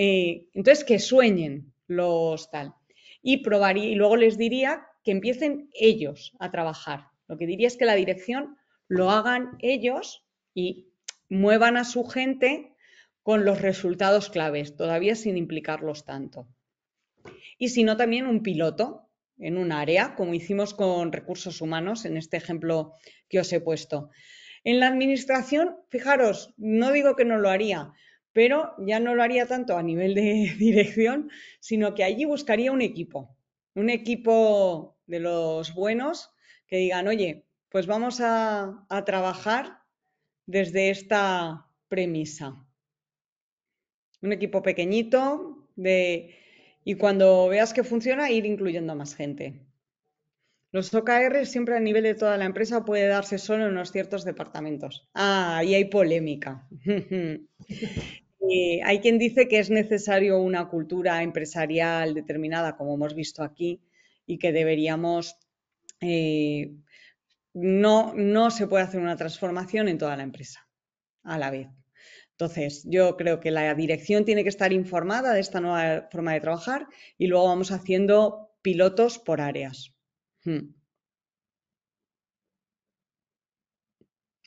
Eh, entonces, que sueñen los tal. Y probaría, y luego les diría que empiecen ellos a trabajar. Lo que diría es que la dirección lo hagan ellos y muevan a su gente con los resultados claves, todavía sin implicarlos tanto. Y si no, también un piloto en un área, como hicimos con recursos humanos en este ejemplo que os he puesto. En la administración, fijaros, no digo que no lo haría, pero ya no lo haría tanto a nivel de dirección, sino que allí buscaría un equipo, un equipo de los buenos que digan, oye, pues vamos a, trabajar desde esta premisa. Un equipo pequeñito de, y cuando veas que funciona, ir incluyendo a más gente. Los OKR siempre a nivel de toda la empresa puede darse solo en unos ciertos departamentos. Ah, ahí hay polémica. Eh, hay quien dice que es necesario una cultura empresarial determinada, como hemos visto aquí, y que deberíamos... Eh, no, no se puede hacer una transformación en toda la empresa a la vez. Entonces, yo creo que la dirección tiene que estar informada de esta nueva forma de trabajar y luego vamos haciendo pilotos por áreas.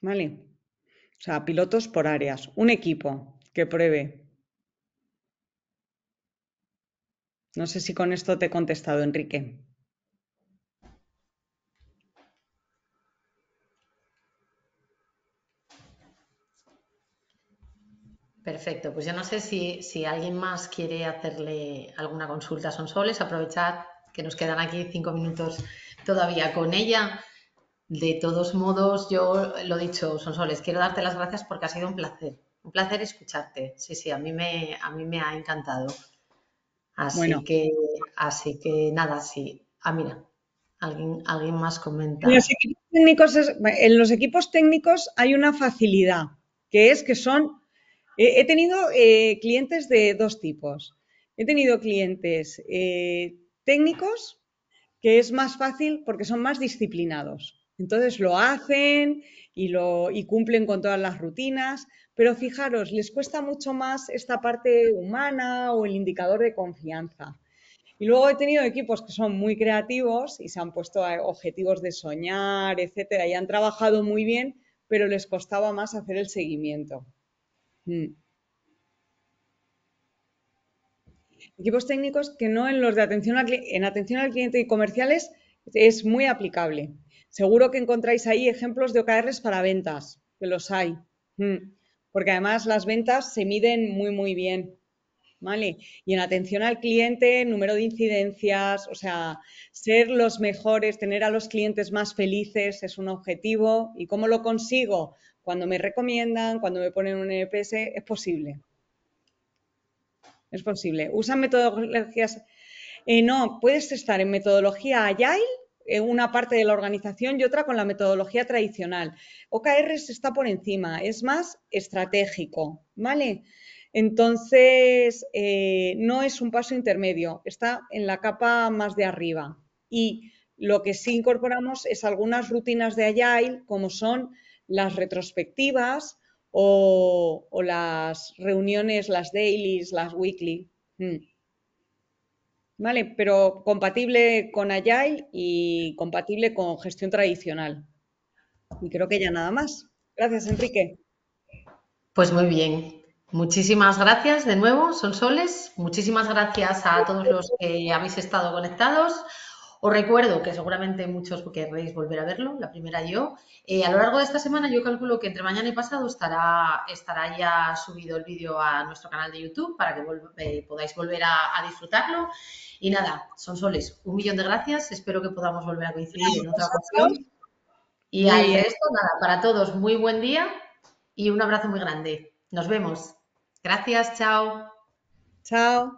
Vale. O sea, pilotos por áreas. Un equipo que pruebe. No sé si con esto te he contestado, Enrique. Perfecto, pues ya no sé si, alguien más quiere hacerle alguna consulta Son Sonsoles, aprovechad que nos quedan aquí cinco minutos todavía con ella. De todos modos, yo lo he dicho, Sonsoles, quiero darte las gracias porque ha sido un placer. Un placer escucharte. Sí, sí, a mí me, a mí me ha encantado. Así que, así que nada, sí. Ah, mira, alguien, alguien más comenta. En los, equipos técnicos hay una facilidad, que es que son. he tenido eh, clientes de dos tipos. He tenido clientes eh, técnicos que es más fácil porque son más disciplinados. Entonces lo hacen y, lo, cumplen con todas las rutinas, pero fijaros, les cuesta mucho más esta parte humana o el indicador de confianza. Y luego he tenido equipos que son muy creativos y se han puesto objetivos de soñar, etcétera, y han trabajado muy bien, pero les costaba más hacer el seguimiento. Mm. equipos técnicos que no en los de atención al, en atención al cliente y comerciales es muy aplicable. Seguro que encontráis ahí ejemplos de OKRs para ventas, que los hay. Hmm. Porque además las ventas se miden muy, muy bien. ¿Vale? Y en atención al cliente, número de incidencias, o sea, ser los mejores, tener a los clientes más felices es un objetivo. ¿Y cómo lo consigo? Cuando me recomiendan, cuando me ponen un EPS, es posible es posible. Usan metodologías. Eh, no, puedes estar en metodología Agile, en eh, una parte de la organización y otra con la metodología tradicional. OKR está por encima, es más estratégico, ¿vale? Entonces, eh, no es un paso intermedio, está en la capa más de arriba. Y lo que sí incorporamos es algunas rutinas de Agile, como son las retrospectivas, o, las reuniones, las dailies, las weekly. Hmm. Vale, pero compatible con Agile y compatible con gestión tradicional. Y creo que ya nada más. Gracias, Enrique. Pues muy bien. Muchísimas gracias de nuevo, son Soles. Muchísimas gracias a todos los que habéis estado conectados. Os recuerdo que seguramente muchos querréis volver a verlo, la primera yo. Eh, a lo largo de esta semana yo calculo que entre mañana y pasado estará, estará ya subido el vídeo a nuestro canal de YouTube para que eh, podáis volver a, disfrutarlo. Y nada, son soles, un millón de gracias. Espero que podamos volver a coincidir en otra ocasión. Y al esto, nada, para todos, muy buen día y un abrazo muy grande. Nos vemos. Gracias, chao. Chao.